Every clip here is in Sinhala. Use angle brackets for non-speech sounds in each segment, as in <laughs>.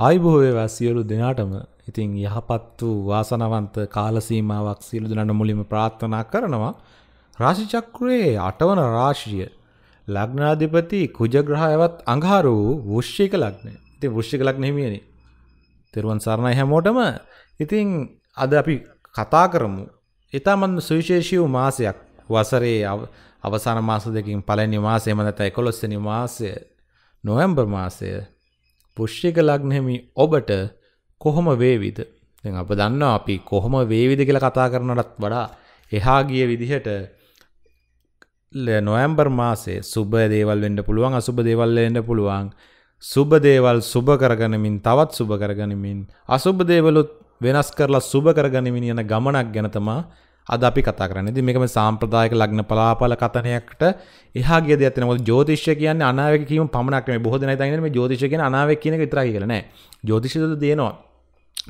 ආයිබෝවේවා සියලු දෙනාටම ඉතින් යහපත් වූ වාසනවන්ත කාලසීමාවක් සියලු දෙනාට මුලින්ම ප්‍රාර්ථනා කරනවා රාශිචක්‍රයේ අටවන රාශිය ලග්නාධිපති කුජග්‍රහයවත් අඟහරු වූ වෘශ්චික ලග්නය. ඉතින් වෘශ්චික ලග්න හිමියනි. තෙරුවන් සරණයි හැමෝටම. ඉතින් අද අපි කතා කරමු. ඊටමත් සුවිශේෂී වූ මාසයක්. වසරේ අවසාන මාස දෙකකින් පළවෙනි මාසය මත 11 වෙනි මාසය නොවැම්බර් මාසය පුෂ්‍යක ලග්නහිමි ඔබට කොහොම වේවිද? දැන් අප දන්නවා අපි කොහොම වේවිද කියලා කතා කරනටත් වඩා එහා ගිය විදිහට නොවැම්බර් මාසේ සුබ දේවල් වෙන්න පුළුවන් අසුබ දේවල් වෙන්න පුළුවන්. සුබ දේවල් සුබ කරගනිමින් තවත් සුබ කරගනිමින් අසුබ දේවලුත් වෙනස් කරලා සුබ කරගනිමින් යන ගමනක් ගැන තමා අද අපි කතා කරන්නේ. ඉතින් මේකම සාම්ප්‍රදායික ලග්න පලාපල කතනයකට එහා ගිය දෙයක් තියෙනවා. මොකද ජ්‍යොතිෂය කියන්නේ අනාවැකි කීම පමණක් නෙමෙයි. බොහෝ දෙනා හිතන්නේ මේ ජ්‍යොතිෂය කියන්නේ අනාවැකි කියන එක විතරයි කියලා නෑ. ජ්‍යොතිෂය දෙනවා.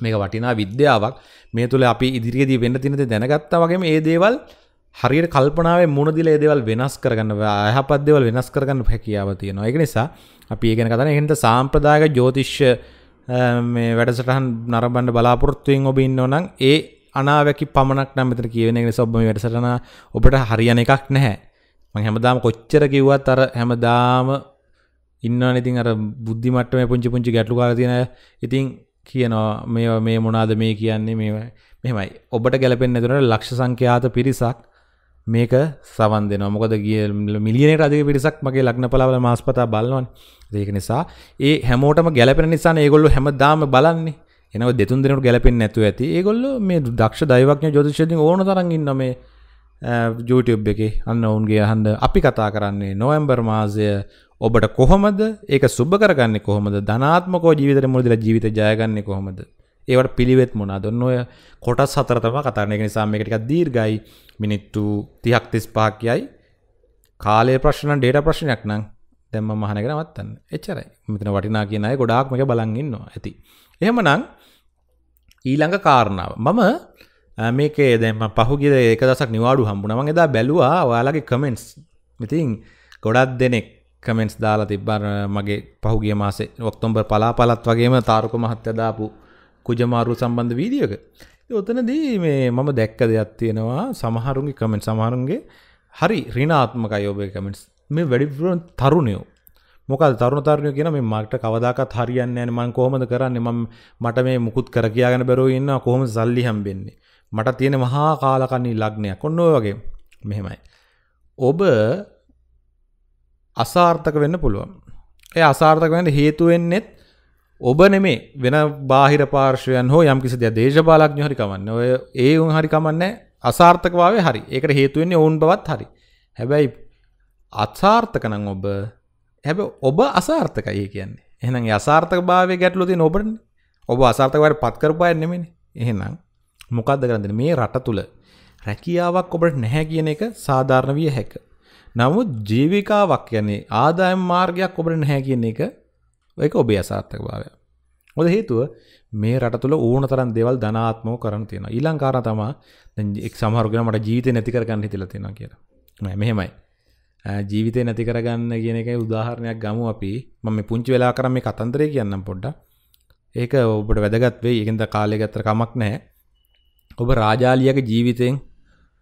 මේක වටිනා විද්‍යාවක්. මේ තුල අපි ඉදිරියේදී වෙන්න තියෙන දේ දැනගත්තා වගේම මේ දේවල් හරියට කල්පනාවේ මුණ දීලා මේ දේවල් වෙනස් කරගන්න අයහපත් දේවල් වෙනස් කරගන්න හැකියාව තියෙනවා. ඒක නිසා අපි ඒ ගැන කතා කරන. ඒ හින්දා සාම්ප්‍රදායික ජ්‍යොතිෂ මේ වැඩසටහන් නරඹන්න බලාපොරොත්තු වෙමින් ඔබ ඉන්නෝ නම් ඒ අනාවැකි පමණක් නම් මෙතන කියවෙන එක නිසා ඔබ මේ වැඩසටහන ඔබට හරියන එකක් නැහැ. මම හැමදාම කොච්චර කිව්වත් අර හැමදාම ඉන්නවනේ ඉතින් අර බුද්ධි මට්ටමේ පුංචි පුංචි ගැටලු කාලා තියෙන අය ඉතින් කියනවා මේ මේ මොනවාද මේ කියන්නේ මේ මෙහෙමයි. ඔබට ගැලපෙන්නේ නැතුනට ලක්ෂ සංඛ්‍යාත පිරිසක් මේක සවන් දෙනවා. මොකද ගිය මිලියනකට අධික පිරිසක් මගේ ලග්නපලවල මාස්පතා බලනවනේ. ඒක නිසා ඒ හැමෝටම ගැලපෙන නිසානේ ඒගොල්ලෝ හැමදාම බලන්නේ. එනව දෙතුන් දෙනට ගැලපෙන් නැතු ඇති ඒගොල්ල මේ දක්ෂ දයිවක්න ජොතිෂතින් ඕන තරගන්න මේ ජෝටබ් එක අන්න ඔවුන්ගේ හන්ද අපි කතා කරන්නේ නොවම්බර් මාසය ඔබට කොහොමද ඒක සුබ කරගන්න කොහොමද ධනාත්මකෝ ජීවිතර මුදල ජීවිත ජයගන්නේ කොහොමද ඒවට පිළිවෙත් මොනා දොන්න ඔය කොටස් හතරතම කතරණය නිසා මේකටික දීර්ගයි මිනිත්තු තිහක් තිස් පහක් කියයි කාලය ප්‍රශ්න ඩේට ප්‍රශ්නයක් නම් දැම්ම මහනකෙනවත්තන්න එච්චරයි මෙතන වටිනා කියනයි ගොඩාක්මක බලන්ගන්නවා ඇති එහෙම නං ඊළඟ කාරණාව මම මේකේ දැම පහුගිර ඒක දසක් නිවාඩු හම්බුනම එදා බැලවා ඔයාලගේ කමෙන්ට්ස් ඉතින් ගොඩත් දෙනෙක් කමෙන්ට්ස් දාලා තිබ්බර මගේ පහුගිය මාසේ ඔක්තොම්බර් පලාපලත් වගේම තාරක මහත්්‍යදාපු කුජමාරු සම්බන්ධ වීදියක ඔතනදී මේ මම දැක්ක දෙයක් තියෙනවා සමහරුන්ගේ කමෙන්ට් සමහරුන්ගේ හරි රිනාත්මකයි ඔබේ කමෙන්ට්ස් මේ වැඩිපුරුවන් තරුණයෝ මොකල් තරුණ තරණය කියන මේ මට කවදාකත් හරියන්න ෑන මං කොහොමද කරන්න මම මට මේ මුකුත් කර කියයාගෙන බැරෝ ඉන්න කොහොම සල්ලි හම්බෙන්නේ මට තියෙන මහා කාලකන්නේ ලග්නයක් ඔන්න වගේ මෙහෙමයි. ඔබ අසාර්ථක වෙන්න පුළුවන්. ඒ අසාර්ථක වෙන්න හේතුවෙන්නෙත් ඔබ නෙමේ වෙන බාහිර පාර්ශවයන් හෝ යම් කිසි දෙයක් දේශපාලඥයෝ හරි කමන්නේ. ඔය ඒ උන් හරි කමන්නේ අසාර්ථකභාවය හරි. ඒකට හේතු වෙන්නේ ඔවුන් බවත් හරි. හැබැයි අසාර්ථක නම් ඔබ හැබ ඔබ අසාර්ථකයි කියන්නේ එහෙනම් අසාර්ථක භාවය ගැටලු තියෙන ඔබටනේ ඔබ අසාර්ථකවට පත් කරපුවා නෙමෙයිනේ එහෙනම් මොකද්ද කරන්නේ මේ රට තුල රැකියාවක් ඔබට නැහැ කියන එක සාධාරණ විය හැකියි නමුත් ජීවිකාවක් යන්නේ ආදායම් මාර්ගයක් ඔබට නැහැ කියන එක ඒක ඔබේ අසාර්ථකභාවය. මොකද හේතුව මේ රට තුල ඕන තරම් දේවල් ධනාත්මක කරන්න තියෙනවා. ඊළඟ කාරණා තමයි දැන් එක් සමහරු කෙනා මට ජීවිතේ නැති කරගන්න හිතලා තියෙනවා කියලා. නෑ මෙහෙමයි. ජීවිතය නැති කරගන්න කියන එක උදාහරණයක් ගමු අපි මම පුංචි වෙලා කරම මේ කතන්දරය කියන්නම් පොඩ්ඩ ඒක ඔබට වැදගත්වේ ඒකෙන්ද කාලය ගත්තර කමක් නෑ ඔබ රාජාලියක ජීවිතයෙන්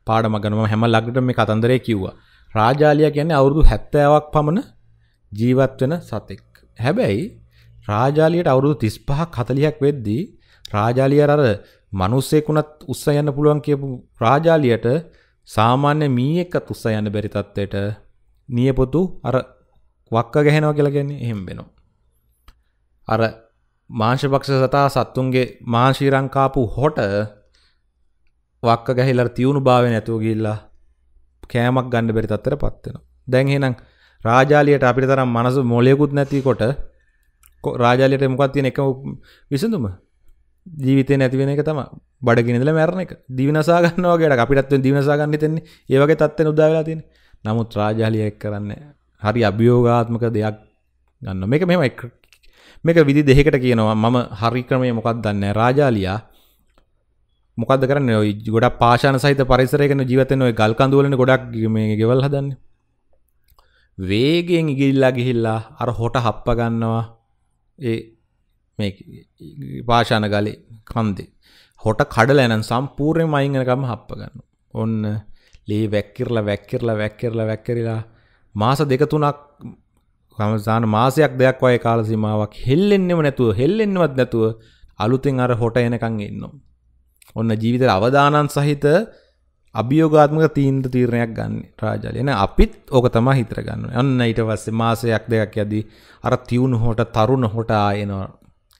පාඩ මගනම හැම ලක්ට මේ කතන්දරය කිව්වා රාජාලිය කියන්නේ අවුරුදු හැත්තෑවක් පමණ ජීවත් වෙන සතෙක් හැබැයි රාජාලියට අවුරුදු තිස්පහ කතලියක් වෙද්දී රාජාලිය අර මනුස්සෙකුනත් උත්සයන්න පුළුවන් කියපු රාජාලියට සාමාන්‍ය මීයක්කත් උත්සයන්න බැරි තත්වයට නියපොතු අර වක්ක ගැහෙනවා කියලගන්නේ එහෙම වෙනවා. අර මාංශපක්ෂ සතා සත්තුන්ගේ මාංශීරංකාපු හොට වක්ක ගැහිලා තියුණු භාවය නැතුව ගිල්ලා කෑමක් ගන්න බැරි තත්තර පත්වෙනවා. දැන් එහෙනම් රාජාලියට අපිට තරම් මනස මොලයකුත් නැතිකොට රාජාලියට මොකක් තියෙන එක විසඳුම ජීවිතේ නැති වෙන එක තමයි බඩගිනිදලා මැරණ එක. දිවිනසා ගන්නවා වගේට අපිටත් දිවිනසා ගන්න හිතෙන්නේ. ඒ වගේ තත්ත්වෙන උදා වෙලා තියෙන්නේ. නමුත් රාජාලියක් කරන්න හරි අභියෝගාත්මක දෙයක් ගන්න මේක මෙම මේක විදි දෙකට කියනවා මම හරි ක්‍රමය මොකක් දන්න රාජාලියා මොකද කරන්න ඔයි ගොඩක් පාශන සහිත පරිසරයකන ජීවතන ඔය ගල්කඳුවලන ගොඩක් මේ ගෙවල් හදන්න වේගෙන් ඉගිල්ලා ගිහිල්ලා අර හොට හප්ප ගන්නවා ඒ මේ පාශාන ගලේ කන්දේ හොට කඩල ඇන සම්පූර්ණය මයිංගනකම හප්ප ගන්න ඔන්න ලේ වැක්කිරලා වැක්කිරලා වැක්කිරලා වැක්කිරිලා මාස දෙක තුනක් සාන මාසයක් දෙයක් වගේ කාල සීමාවක් හෙල්ලෙන්නෙම නැතුව හෙල්ලෙන්නවත් නැතුව අලුතෙන් අර හොට එනකන් ඉන්නවා. ඔන්න ජීවිතේ අවදානන් සහිත අභියෝගාත්මක තීන්ද තීරණයක් ගන්න රාජාලය එන අපිත් ඕක තමයි හිතර ගන්න. අන්න ඊට පස්සේ මාසයක් දෙකක් යදී අර තියුණු හොට තරුණ හොට ආයෙනවා.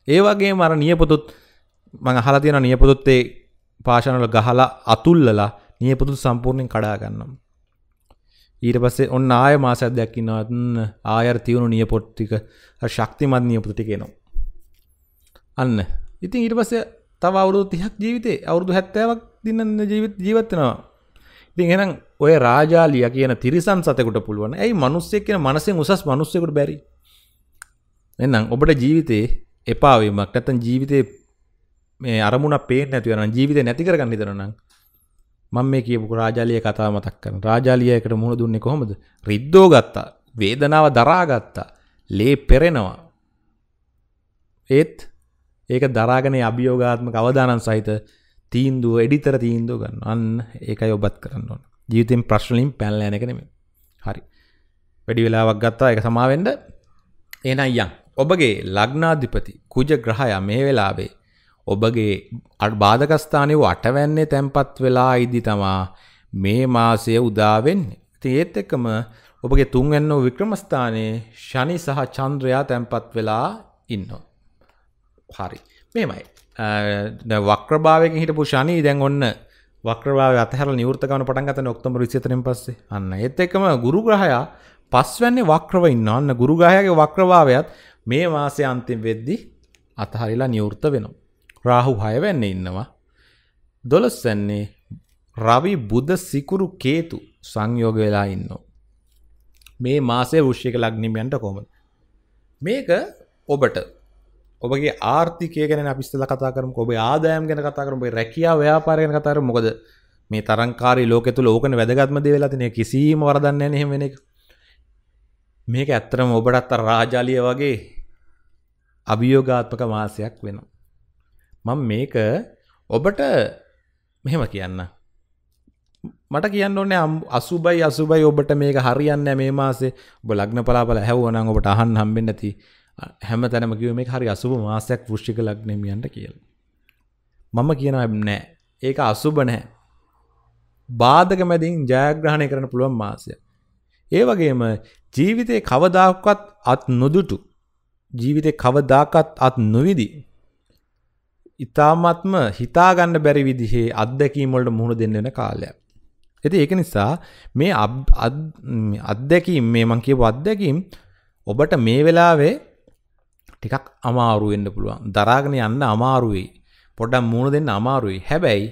ඒ වගේම අර නියපොතුත් මම අහලා තියෙනවා නියපොතුත් ඒ පාෂාණවල ගහලා අතුල්ලලා නිය පුතු සම්පූර්ණයෙන් කඩාගන්නම් ඊට පස්සේ ඔන්න ආය මාසයක් දෙයක් ඉන්නවත් ආයර් තියුණු නියපොට්ටික ශක්තිමත් නියපොතු ටිකේනවා අන්න ඉතින් ඊට පස්සේ තව අවුරුදු 30ක් ජීවිතේ අවුරුදු 70ක් දින්න ජීවිත ජීවත් වෙනවා ඉතින් එහෙනම් ඔය රාජාලියා කියන තිරිසන් සතෙකුට පුළුවන් ඇයි මිනිස්සෙක් කියන මනසෙන් උසස් මිනිස්සෙකුට බැරි එහෙනම් ඔබට ජීවිතේ එපා වීමක් නැත්නම් ජීවිතේ මේ අරමුණ පේන්නේ නැති වෙනවා නම් ජීවිතේ නැති කරගන්න හිතනවා නම් මම මේ කියපු රාජාලිය කතාව මතක් කරන රාජාලියයකට මුහුණ දුන්නේ කොහොමද රිද්දෝ ගත්තා වේදනාව දරාගත්තා ලේ පෙරෙනවා ඒත් ඒක දරාගෙන අභියෝගාත්මක අවදානන් සහිත තීන්දුව එඩිතර තීන්දුව ගන්න අන්න ඒකයි ඔබත් කරන්න ඕන ජීවිතෙන් ප්‍රශ්නලින් පැල්ලෑන එක නෙමෙයි හරි වැඩි වෙලාවක් ගත්තා එක සමාවෙන්ඩ එනයි යන් ඔබගේ ලග්නාධිපති කුජ ග්‍රහයා මේ වෙලාවේ ඔබගේ බාධකස්ථානය වූ අටවැන්නේ තැන්පත් වෙලා ඉදි තමා මේ මාසය උදාවෙන්නේ. ඉතින් ඒත් එක්කම ඔබගේ තුන්වැන්න වූ වික්‍රමස්ථානයේ ශනි සහ චන්ද්‍රයා තැන්පත් වෙලා ඉන්නවා. හරි. මෙහෙමයි. දැන් වක්‍රභාවයෙන් හිටපු ශනි දැන් ඔන්න වක්‍රභාවය අතහැරලා නිවෘත කරන පටන් ගන්න ඔක්තෝබර් 24 පස්සේ. අන්න ඒත් එක්කම ගුරු ග්‍රහයා පස්වැන්නේ වක්‍රව ඉන්නවා. අන්න ගුරු ග්‍රහයාගේ වක්‍රභාවයත් මේ මාසයේ අන්තිම වෙද්දී අතහරිලා නිවෘත වෙනවා. රාහු හයවැන්න ඉන්නවා. දොළොස්සැන්නේ රවි බුද සිකුරු කේතු සංයෝග වෙලා ඉන්නවා. මේ මාසේ වෘෂ්‍යක ලග්නිමයන්ට කොමද. මේක ඔබට ඔබගේ ආර්ථිකය ගැන අපිස්සල කතා කරම ඔබේ ආදායම් ගැන කතා කරම රැකියා ව්‍යාපාරයන කතාර මොකද මේ තරංකාරී ලෝක තුළ ඕකන වැදගත්ම දේවෙලාතිනය කිසිීම වරදන්න එහෙම වෙන එක මේක ඇත්තරම ඔබටත් අ රාජාලිය වගේ අභියෝගාත්මක මාසයක් වෙනවා. මම මේක ඔබට මෙහෙම කියන්න. මට කියන්න ඕනේ අසුබයි අසුබයි ඔබට මේක හරියන්න මේ මාසේ ඔබ ලග්න පලාපල හැවුවනම් ඔබට අහන්න හම්බෙන්නේ නැති හැම තැනම කිව්ව මේක හරි අසුබ මාසයක් වෘශ්චික ලග්නෙමියන්ට කියලා. මම කියනවා නෑ. ඒක අසුබ නැහැ. බාධක මැදින් ජයග්‍රහණය කරන්න පුළුවන් මාසය. ඒ වගේම ජීවිතේ කවදාකවත් අත් නොදුටු ජීවිතේ කවදාකවත් අත් නොවිදි ඉතාමත්ම හිතාගන්න බැරි විදිහේ අත්දැකීමවලට මුහුණ දෙන්න වෙන කාලයක්. ඉතින් ඒක නිසා මේ අත්දැකීම් මේ මං කියපු අත්දැකීම් ඔබට මේ වෙලාවේ ටිකක් අමාරු වෙන්න පුළුවන්. දරාගෙන යන්න අමාරුයි. පොඩ්ඩක් මුහුණ දෙන්න අමාරුයි. හැබැයි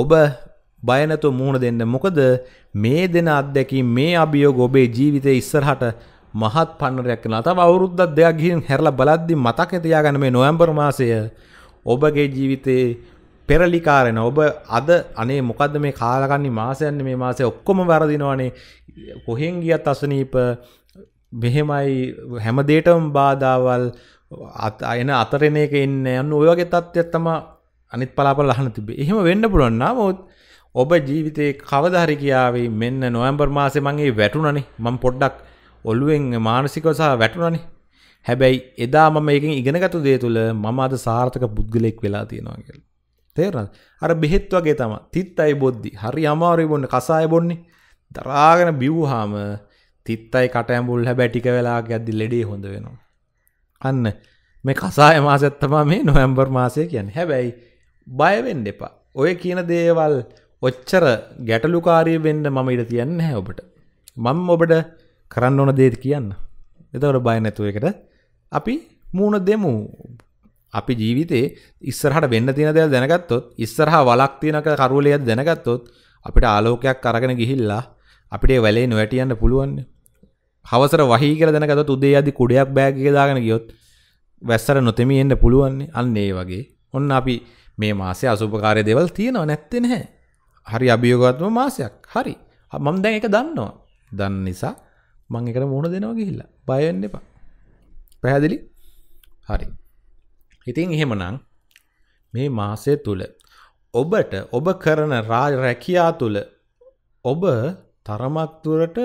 ඔබ බය නැතුව මුහුණ දෙන්න. මොකද මේ දෙන අත්දැකීම් මේ අභියෝග ඔබේ ජීවිතයේ ඉස්සරහට මහත් පන්නරයක් වෙනවා. තව අවුරුද්දක් දෙකක් ගිහින් හැරලා බලද්දි මතක තියාගන්න මේ නොවැම්බර් මාසය ඔබගේ ජීවිතයේ පෙරලිකාරෙන ඔබ අද අනේ මොකද මේ කාලකන්නේ මාසයන්න මේ මාසය ඔක්කොම වැරදිනවානේ කොහෙන් ගියත් අසනීප මෙහෙමයි හැමදේටම බාධාවල් අත අයන අතරන එක එන්න යන්න ඔයගේ තත්ත්යත් තම අනිත් පලාපල අහන තිබේ එහෙම වෙන්න පුළුවන්න මොත් ඔබ ජීවිතයේ කවදහරි කියාවේ මෙන්න නොවම්බර් මාසේ මගේ වැටුනනේ මං පොඩ්ඩක් ඔල්ුවෙන් මානසිකවසාහ වැටුනනේ හැබැයි එදා මම ඒකින් ඉගෙනගතු දේ තුළ මම අද සාර්ථක පුද්ගලෙක් වෙලා තියෙනවා කියලා. තේරෙනවද? අර බෙහෙත් වගේ තමයි. තිත්තයි බොද්දි. හරි අමාරුයි බොන්න කසාය බොන්නේ. දරාගෙන බිව්වහම තිත්තයි කට ඇඹුල් හැබැයි ටික වෙලාවක් යද්දි ලෙඩේ හොඳ වෙනවා. අන්න මේ කසාය මාසෙත් තමයි මේ නොවැම්බර් මාසය කියන්නේ. හැබැයි බය වෙන්න එපා. ඔය කියන දේවල් ඔච්චර ගැටලුකාරී වෙන්න මම ඉඩ තියන්නේ නැහැ ඔබට. මම ඔබට කරන්න ඕන දේ කියන්න. එතකොට බය නැතුව එකට අපි මූුණ දෙමු අපි ජීවිතේ ඉස්සරහට වෙන්න තියෙන දේවල් දැනගත්තොත් ඉස්සරහා වලක් තියෙන කරුවලයක් දැනගත්තොත් අපිට ආලෝකයක් අරගෙන ගිහිල්ලා අපිට ඒ වැලේ නොවැටියන්න පුළුවන්. හවසර වහී කියලා දැනගත්තොත් උදේ යදි කුඩයක් බෑග් එකේ දාගෙන ගියොත් වැස්සට නොතෙමි එන්න පුළුවන්. අන්න ඒ වගේ. ඔන්න අපි මේ මාසේ අසුභකාරී දේවල් තියෙනව නැත්තේ නැහැ. හරි අභියෝගාත්මක මාසයක්. හරි. මම දැන් ඒක දන්නවා. දන්න නිසා මම ඒකට මුහුණ දෙනවා ගිහිල්ලා. බය වෙන්න එපා. පැහැදිලි හරි ඉතින් එහෙමනම් මේ මාසය තුළ ඔබට ඔබ කරන රැකියා තුළ ඔබ තරමත්තුරට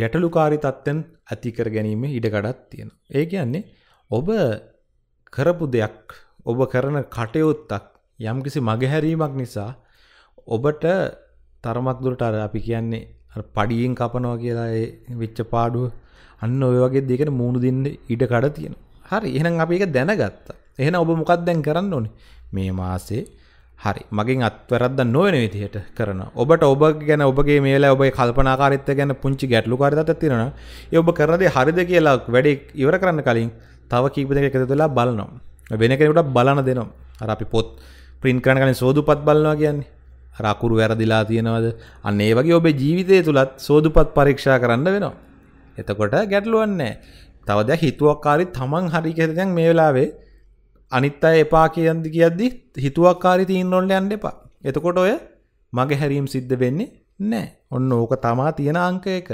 ගැටලුකාරි තත්ත්වයන් ඇතිකර ගැනීම ඉඩකඩක් තියෙන. ඒ කියන්නේ ඔබ කරපු දෙයක් ඔබ කරන කටයුත්තක් යම්කිසි මගහැරීමක් නිසා ඔබට තරමක් දුරට අර අපි කියන්නේ පඩියෙන් කපනවා කියලා ඒ විච්ච පාඩුව අන්න ඔය වගේ දෙකට මූුණු දෙන්න ඉඩ කඩ තියෙන හරි එහෙනම් අපි එක දැනගත්ත එහෙන ඔබ මොකක් දැන් කරන්න ඕනේ මේ මාසේ හරි මගින් අත්වරද නොවන විදිහට කරන ඔබට ඔබ ගැන ඔබගේ මේලා ඔබ කල්පනාකාරිත්ත ගැන පුංචි ගැටලු කාරිතත් තියෙන ඒ ඔබ කරදේ හරිද කියලා වැඩේ ඉවර කරන්න කලින් තව කීප දෙක එකතු වෙලා බලනවා වෙන කෙනෙකුට බලන දෙනවා අර අපි පොත් print කරන කලින් සෝදුපත් බලනවා කියන්නේ අර අකුරු වැරදිලා තියෙනවද අන්න ඒ වගේ ඔබේ ජීවිතය තුලත් සෝදුපත් පරීක්ෂා කරන්න වෙනවා එතකොට ගැටලුවන්නේ තවද හිතුවක්කාරි තමන් හරි කෙරදැන් මේ වෙලාවේ අනිත් අය එපා කියන්ද කියද්දි හිතුවක්කාරි තීන්රොල්ල යන්න එපා එතකොට ඔය මගේ හැරීම් සිද්ධ වෙන්නේ නෑ ඔන්න ඕක තමා තියෙන අංක එක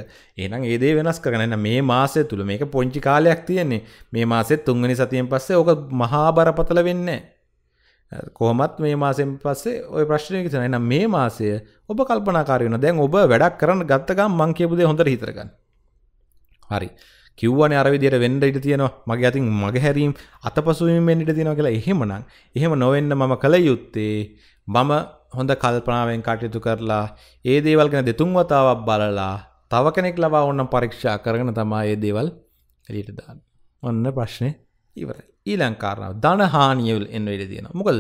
එනම් ඒදේ වෙනස් කරගන්න මේ මාසය තුළ මේක පොංචි කාලයක් තියෙන්නේ මේ මාසෙත් තුන්ගනි සතියෙන් පස්සේ ඕක මහා බරපතල වෙන්න කොහොමත් මේ මාසෙන් පස්සේ ඔය ප්‍රශ්නයක තින එනම් මේ මාසය ඔබ කල්පනාකාරයන දැන් ඔබ වැඩක් කරන්න ගත්තකම් මං කියපුදේ හොඳට හිතරගන්න හරි කිව්වන අරවිදියට වෙන්ඩ ඉට තියෙනවා මගේ අතින් මගේ හැරීම් අතපසුවීම වෙන්ඩිට තියෙනවා කියලා එහෙමනම් එහෙම නොවෙන්න මම කළ යුත්තේ මම හොඳ කල්පනාවෙන් කටයුතු කරලා ඒ දේවල් ගැන දෙතුන් වතාවක් බලලා තව කෙනෙක් ලබා ඔන්නම් පරීක්ෂා කරගෙන තමා ඒ දේවල් එලියට දාන්න ඔන්න ප්‍රශ්නය ඉවර ඊලං කාරණාව ධන හානියවල් එන්න ඉඩ තියෙන මොකද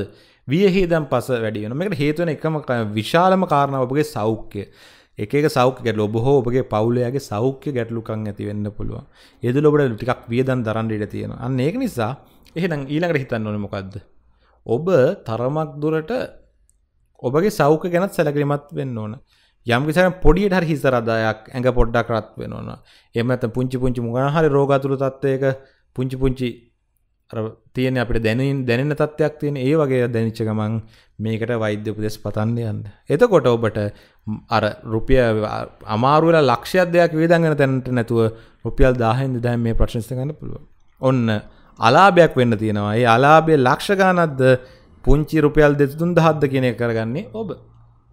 වියහිදම් පස වැඩියන මේකට හේතුවන එකම විශාලම කාරණාව ඔබගේ සෞඛ්‍ය එක සෞඛ ගැටල ඔබහෝ ඔබගේ පවුලයාගේ සෞඛ්‍ය ගැටලුකං ඇතිවෙන්න පුළුවන් එදු ඔබට ටිකක් වියදන් දරන්න ඉඩ තියෙන අන්න ඒක නිසා එහෙනම් ඊළඟට හිතන්න ඕන මොකක්ද ඔබ තරමක් දුරට ඔබගේ සෞඛ ගැනත් සැලකිලිමත් වෙන්න ඕන යම්කිසන පොඩියට හරි හිසරදායක් ඇඟ පොඩ්ඩක් රත් වෙනවන එම ඇත පුංචි පුංචි මුගන හරි රෝගතුරු තත්වයක පුංචි පුංචි තියෙන අපට දැනින් දැනෙන තත්ත්වයක් තියෙන ඒ වගේ දැනිච්ච ගමන් මේකට වෛද්‍ය උපදෙස් පතන්න යන්න. එතකොට ඔබට අර රුපිය අමාරුවල ලක්ෂයක් දෙයක් වේදංගෙන තැනට නැතුව රුපියල් 1000න් 2000න් මේ ප්‍රශ්න ගන්න පුළුවන්. ඔන්න අලාභයක් වෙන්න තියෙනවා. ඒ අලාභයේ ලක්ෂ ගණන්ක්ද පුංචි රුපියල් 230000ක්ද කියන එක කරගන්නේ ඔබ.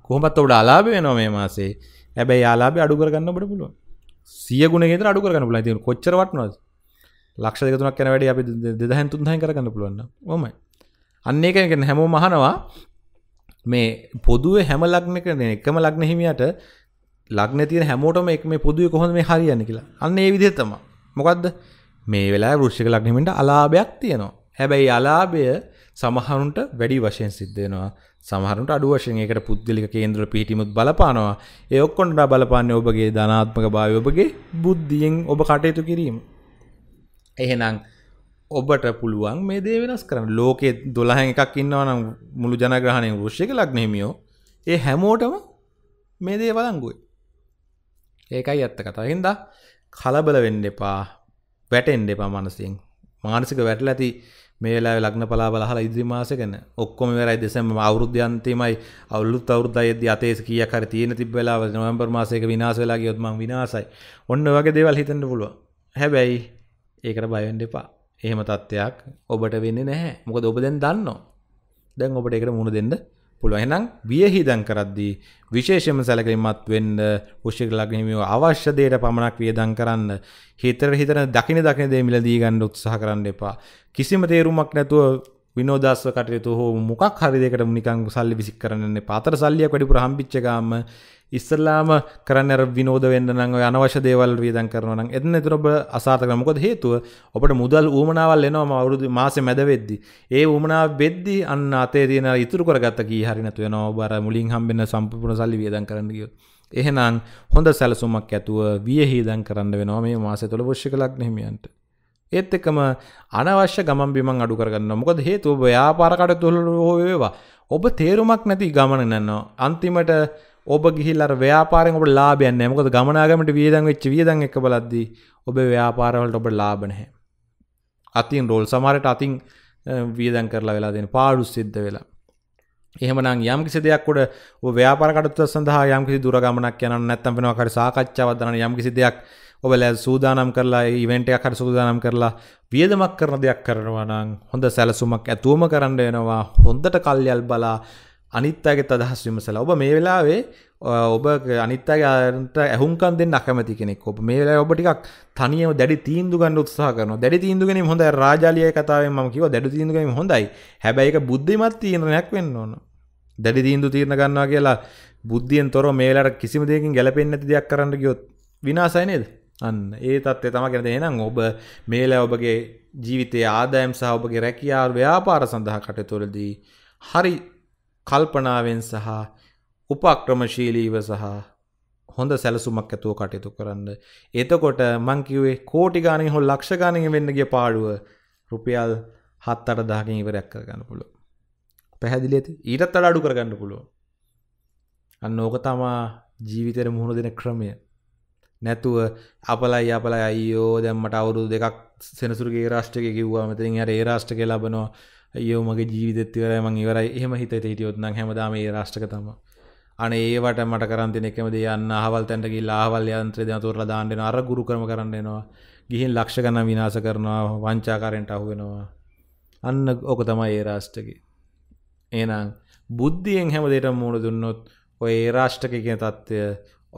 කොහොමත් ඔබට අලාභ වෙනවා මේ මාසේ. හැබැයි ආලාභය අඩු කරගන්න ඔබට පුළුවන්. 100 ගුණයකින් අඩු කරගන්න පුළුවන්. ඉතින් කොච්චර වටනවද? ලක්ෂ දෙකතුනක් කැන වැඩ අපි දෙදහන් තුන්දහන් කරගන්න පුළුවන්න ොම අන්න එක එකෙන් හැමෝ මහනවා මේ පොදුව හැම ලක්න කරන එකම ලක්න හිමියට ලක්න තිය හැමෝටම එක මේ පොදුව කොහොඳ මේ හරියන්න කියලා අන්න ඒ විදිහතම මොකක්ද මේ වෙලා රෘෂ්ික ලක්නීමට අලාභයක් තියෙනවා හැබැයි අලාභය සමහරුන්ට වැඩි වශයෙන් සිද්ධෙනවා සමහරට අඩු වශයෙන් ඒකට පුද්ගලික කේන්ද්‍ර පිහිටිමුත් බලපානවා ඒ ඔක්කොන්ට බලපාන්නේ ඔබගේ ධනාත්මක භාවය ඔබගේ බුද්ධියෙන් ඔබ කටයුතු කිරීම එහෙනම් ඔබට පුළුවන් මේ දේ වෙනස් කරන්න ලෝකෙ දොළහ එකක් ඉන්නවනම් මුළු ජනග්‍රහණය වෘෂ්‍යක ලක්නෙමියෝ ඒ හැමෝටම මේ දේ වලංගුයි ඒකයි ඇත්ත කතා හින්දා කලබල වෙන්න එපා වැටෙන් එපා මනසින් මානසික වැටල ඇති මේලා ලක්න පලා බලහලා ඉදිරි මාස ගැන ඔක්කොම වෙරයි දෙසම අවුරුද්‍යන්තයමයි අවුලුත් අවුරුද්දයද අතේස කිය කර තියෙන තිබ වෙලාව නොවම්බර් මාසයක විනාස වෙලා ගියොත්ම විනාසයි ඔන්න වගේ දේවල් හිතන්න පුළුව හැබැයි ඒකට බයවෙන්ඩ එපා එහෙම තත්ත්වයක් ඔබට වෙන්න නැහැ මොක ඔබ දැන් දන්නවා දැන් ඔබට එකට මුණ දෙන්න පුළුවහෙනම් වියහිදන් කරද්දී විශේෂම සැලකරීමත් වෙන්න පුෂ්ික ලගනිමිව අවශ්‍යදයට පමණක් වියදන් කරන්න හිතර හිතර දකින දකින දේ මිලදී ගණ්ඩ උත්සාහ කරන්න එපා කිසිම තේරුමක් නැතුව විනෝදස්ව කටයුතු හෝ මොකක් හරිදකට නිකං සල්ලි විසි කරන්න පාතර සල්ලියක් වැඩිපුර හම්පිච්චකම ඉස්සල්ලාම කරන්න විනෝද වන්න නංව අනවශ දේවල් වියදන් කරනවන එන්න තුරබ අසාතකරමකොද හේතුව ඔට මුදල් ූමනාවල් එනවා අවුරුදු මාස මැදවෙද්දි. ඒ ූමනාව බෙද්දි අන්න අතේ තියන ඉතුර කරගත්ත කිය හරිනතු වෙන බර මුලින් හම්බෙන සම්පපුර සල්ලි වියදන් කරන්නගිය. එහෙනම් හොඳ සැලසුමක් ඇතුව වියහිදන් කරන්න වෙනවා මේ මාස තුළ පුෂ්ි කලක් නෙමියන්ට. ඒත් එකම අනවශ්‍ය ගමන් බිමන් අඩු කරගන්න මොකද හේතුව ඔබ ව්‍යාපාරකට තුළ හෝ වේවා ඔබ තේරුමක් නැති ගමන නන්නවා අන්තිමට ඔබ ගිහිල්ලර ව්‍යාපාරෙන් ඔබ ලාභයන්නේ මොකද ගමනාගමට වියදන් වෙච්ච වියදන් එක බලද්දී ඔබ ව්‍යාපාරවලට ඔබ ලාභ නැහැ අතින් රෝල් සමහරට අතින් වියදන් කරලා වෙලා දෙන පාඩු සිද්ධ වෙලා එහෙමනම් යම් කිසි දෙයක් උඩ ඔබ ව්‍යාපාර කටයුතු සඳහා යම් කිසි දුර ගමනක් යනවා නැත්නම් වෙනවා කාරී සාකච්ඡාවක් දරන යම් කිසි දෙයක් ඔබල සූදානම් කරලා ඉවෙන්ටයක් හට සූදානම් කරලා වියදමක් කරන දෙයක් කරනවා නම් හොඳ සැලසුමක් ඇතුවම කරන්න වෙනවා හොඳට කල්යල් බලා අනිත්තාගේ අදහස් විමසල ඔබ මේ වෙලාවේ ඔබ අනිත්තාගේට ඇහුම්කන් දෙන්න අකමති කෙනෙක් ඔබ මේ වෙලාවේ ඔබ ටිකක් තනියම දැඩි තීන්දු ගන්න උත්සාහ කරනවා දැඩි තීන්දු ගැනීම හොඳයි රාජාලිය කතාවෙන් මම කිව්වා දැඩි තීන්දු ගැනීම හොඳයි හැබැයි ඒක බුද්ධිමත් තීරණයක් වෙන්න ඕන දැඩි තීන්දු තීරණ ගන්නවා කියලා බුද්ධියෙන් තොරව මේ වෙලාවට කිසිම දෙයකින් ගැලපෙන්නේ නැති දෙයක් කරන්න ගියොත් විනාශයි නේද අන්න ඒ තත්ත්වය තම ගැන එනම් ඔබ මේල ඔබගේ ජීවිතය ආදායම් සහ ඔබගේ රැකියාර් ව්‍යාපාර සඳහා කටතුරදී හරි කල්පනාවෙන් සහ උපක්‍රමශීලීව සහ හොඳ සැලසුමක් ඇතුව කටයුතු කරන්න. එතකොට මංකිවේ කෝටි ගානය හොල් ලක්ෂගානය වෙන්නගේ පාඩුව රුපියල් හත් අට දාකින් ඉවරැක් කරගන්න පුළ. පැහැදිලි ඇති ඊටත් අඩු කරගන්න පුළුව. අන්න ඕක තමා ජීවිතයට මුහුණ දෙන ක්‍රමය නැතුව අපලයි අපලයි අයෝ දැම්මට අවුරුදු දෙකක් සෙනසුරගේ රාෂ්ටක කිව්වා මෙතින් හට ඒ රාෂ්ටක ලබනවා අයෝ මගේ ජීවිතත්වර මං ඉවරයි එහම හිත හිටියොත්න හැමදාම ඒ රාෂ්ටක තම අන ඒවට මට කරන්ති එකමද යන්න හවල් තැන්ටගේ ලාහවල් යන්ත්‍ර තුරල දාන්නන අර ගුරු කරම කරන්නවා ගිහින් ලක්ෂ ගන්න විනාස කරනවා වංචාකාරෙන්ට අහුවෙනවා අන්න ඕක තමයි ඒ රාෂ්ටක ඒනම් බුද්ධියෙන් හැමදේට මූුණ දුන්නොත් ඔය ඒ රාෂ්ටක කියන තත්ත්වය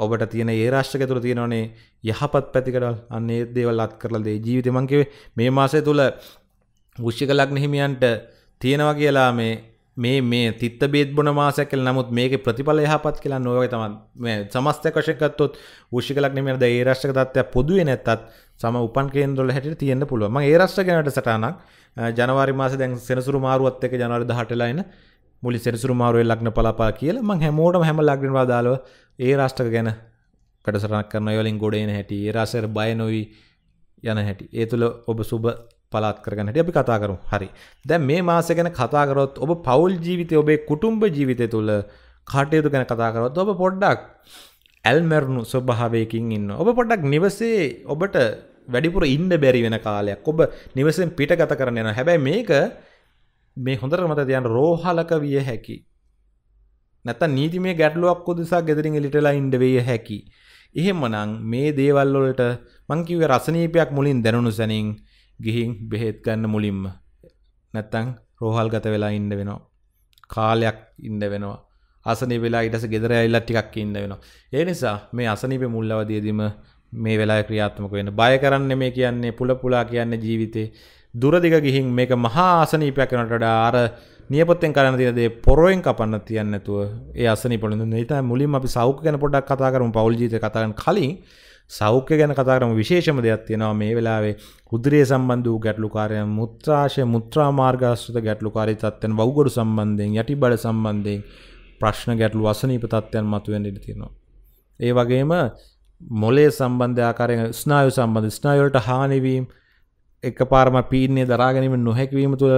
ඔබට තියෙන ඒ රාශ්්‍රක තුළ තියෙනවනේ යහපත් පැතිකටල් අන්නේ දේවල් අත් කරලදේ ජීවිතමන්කිවේ මේ මාසය තුළ ගෘෂ්ික ලක්න හිමියන්ට තියෙනවා කියලා මේ මේ මේ තිත්ත බේත් බොන මාසැකල් නමුත් මේක ප්‍රතිඵල යහපත් කියලා නොවේ තමන් මේ සමස්තය වශයකත්තුත් ෘෂික ලක්න මෙට ඒ රශ්ක තත්වය පොදුව නැත්තත් සම උපන් කේන්දොල හැට තියෙන්න්න පුළුවන් ඒ රශ්කනට සටනක් ජනවාරි මාස දැන් සෙනසුරු මාරුවත් එක ජනවර හටලයින මුලි සෙනසුරු මාරුවේ ලග්න පලපා කියලා මං හැමෝටම හැම ලග්න වාදාලව ඒ රාෂ්ටක ගැන කටසරණක් කරන වලින් ගොඩේන හැටි ඒ රාශයට බය නොවී යන හැටි ඒ තුළ ඔබ සුබ පලාත් කරගන්නට අපි කතා කරු හරි දැ මේ මාස ගැන කතාකරොත් ඔබ පවුල් ජීවිතය ඔබේ කුටුම්ඹ ජීවිතය තුළ කටයුතු ගැන කතාකරොත් ඔබ පොඩ්ඩක් ඇල්මැරුණු ස්වභාවයකින් ඉන්න ඔබ පොඩ්ඩක් නිවසේ ඔබට වැඩිපුර ඉන්න බැරි වෙන කාලයක් ඔබ නිවසෙන් පිටගත කරන යන හැබැයි මේක මේ හොඳට මත තියන් රෝහලක විය හැකි. නැත නීතිමේ ගැටලුවක් උදෙසා ගෙදරින් එලිටලා ඉන්න වෙය හැකි. එහෙමනම් මේ දේවල් වලට මං කිව්වේ රසනීපයක් මුලින් දැනුණු සැනින් ගිහින් බෙහෙත් ගන්න මුලින්ම. නැත්තම් රෝහල් ගත වෙලා ඉන්න වෙනවා. කාලයක් ඉන්න වෙනවා. අසනී වෙලා ඉටස ගෙදර ඇල්ල ටිකක් ඉන්න වෙනවා. ඒ නිසා මේ අසනීප මුල්ලවදයදීම මේ වෙලා ක්‍රියාත්මක වෙන බය කරන්න මේ කියන්නේ පුල පුලා කියන්නේ ජීවිතේ දුරදිග ගිහින් මේක මහා අසනීපයක් වෙනට අර නියපොත්තෙන් කරන්න තියෙන දේ පොරොවෙන් කපන්න තියන්නේ නැතුව ඒ අසනීපවල නෙවෙයි ඉතින් මුලින්ම අපි සෞඛ්‍ය ගැන පොඩ්ඩක් කතා කරමු පෞල් ජීවිතය කතා කරන කලින් සෞඛ්‍ය ගැන කතා කරමු විශේෂම දෙයක් තියෙනවා මේ වෙලාවේ උදරය සම්බන්ධ වූ ගැටලුකාරය මුත්‍රාශය මුත්‍රා මාර්ගාශ්‍රිත ගැටලුකාරී තත්ත්වයන් වවුගඩු සම්බන්ධයෙන් යටිබඩ සම්බන්ධයෙන් ප්‍රශ්න ගැටලු අසනීප තත්ත්වයන් මතුවෙන්න ඉඩ තියෙනවා ඒ වගේම මොලේ සම්බන්ධ ආකාරයෙන් ස්නායු සම්බන්ධ ස්නායු වලට හානිවීම එක පාරම පීන්නේ දරාගැනීම නොහැකිවීම තුළ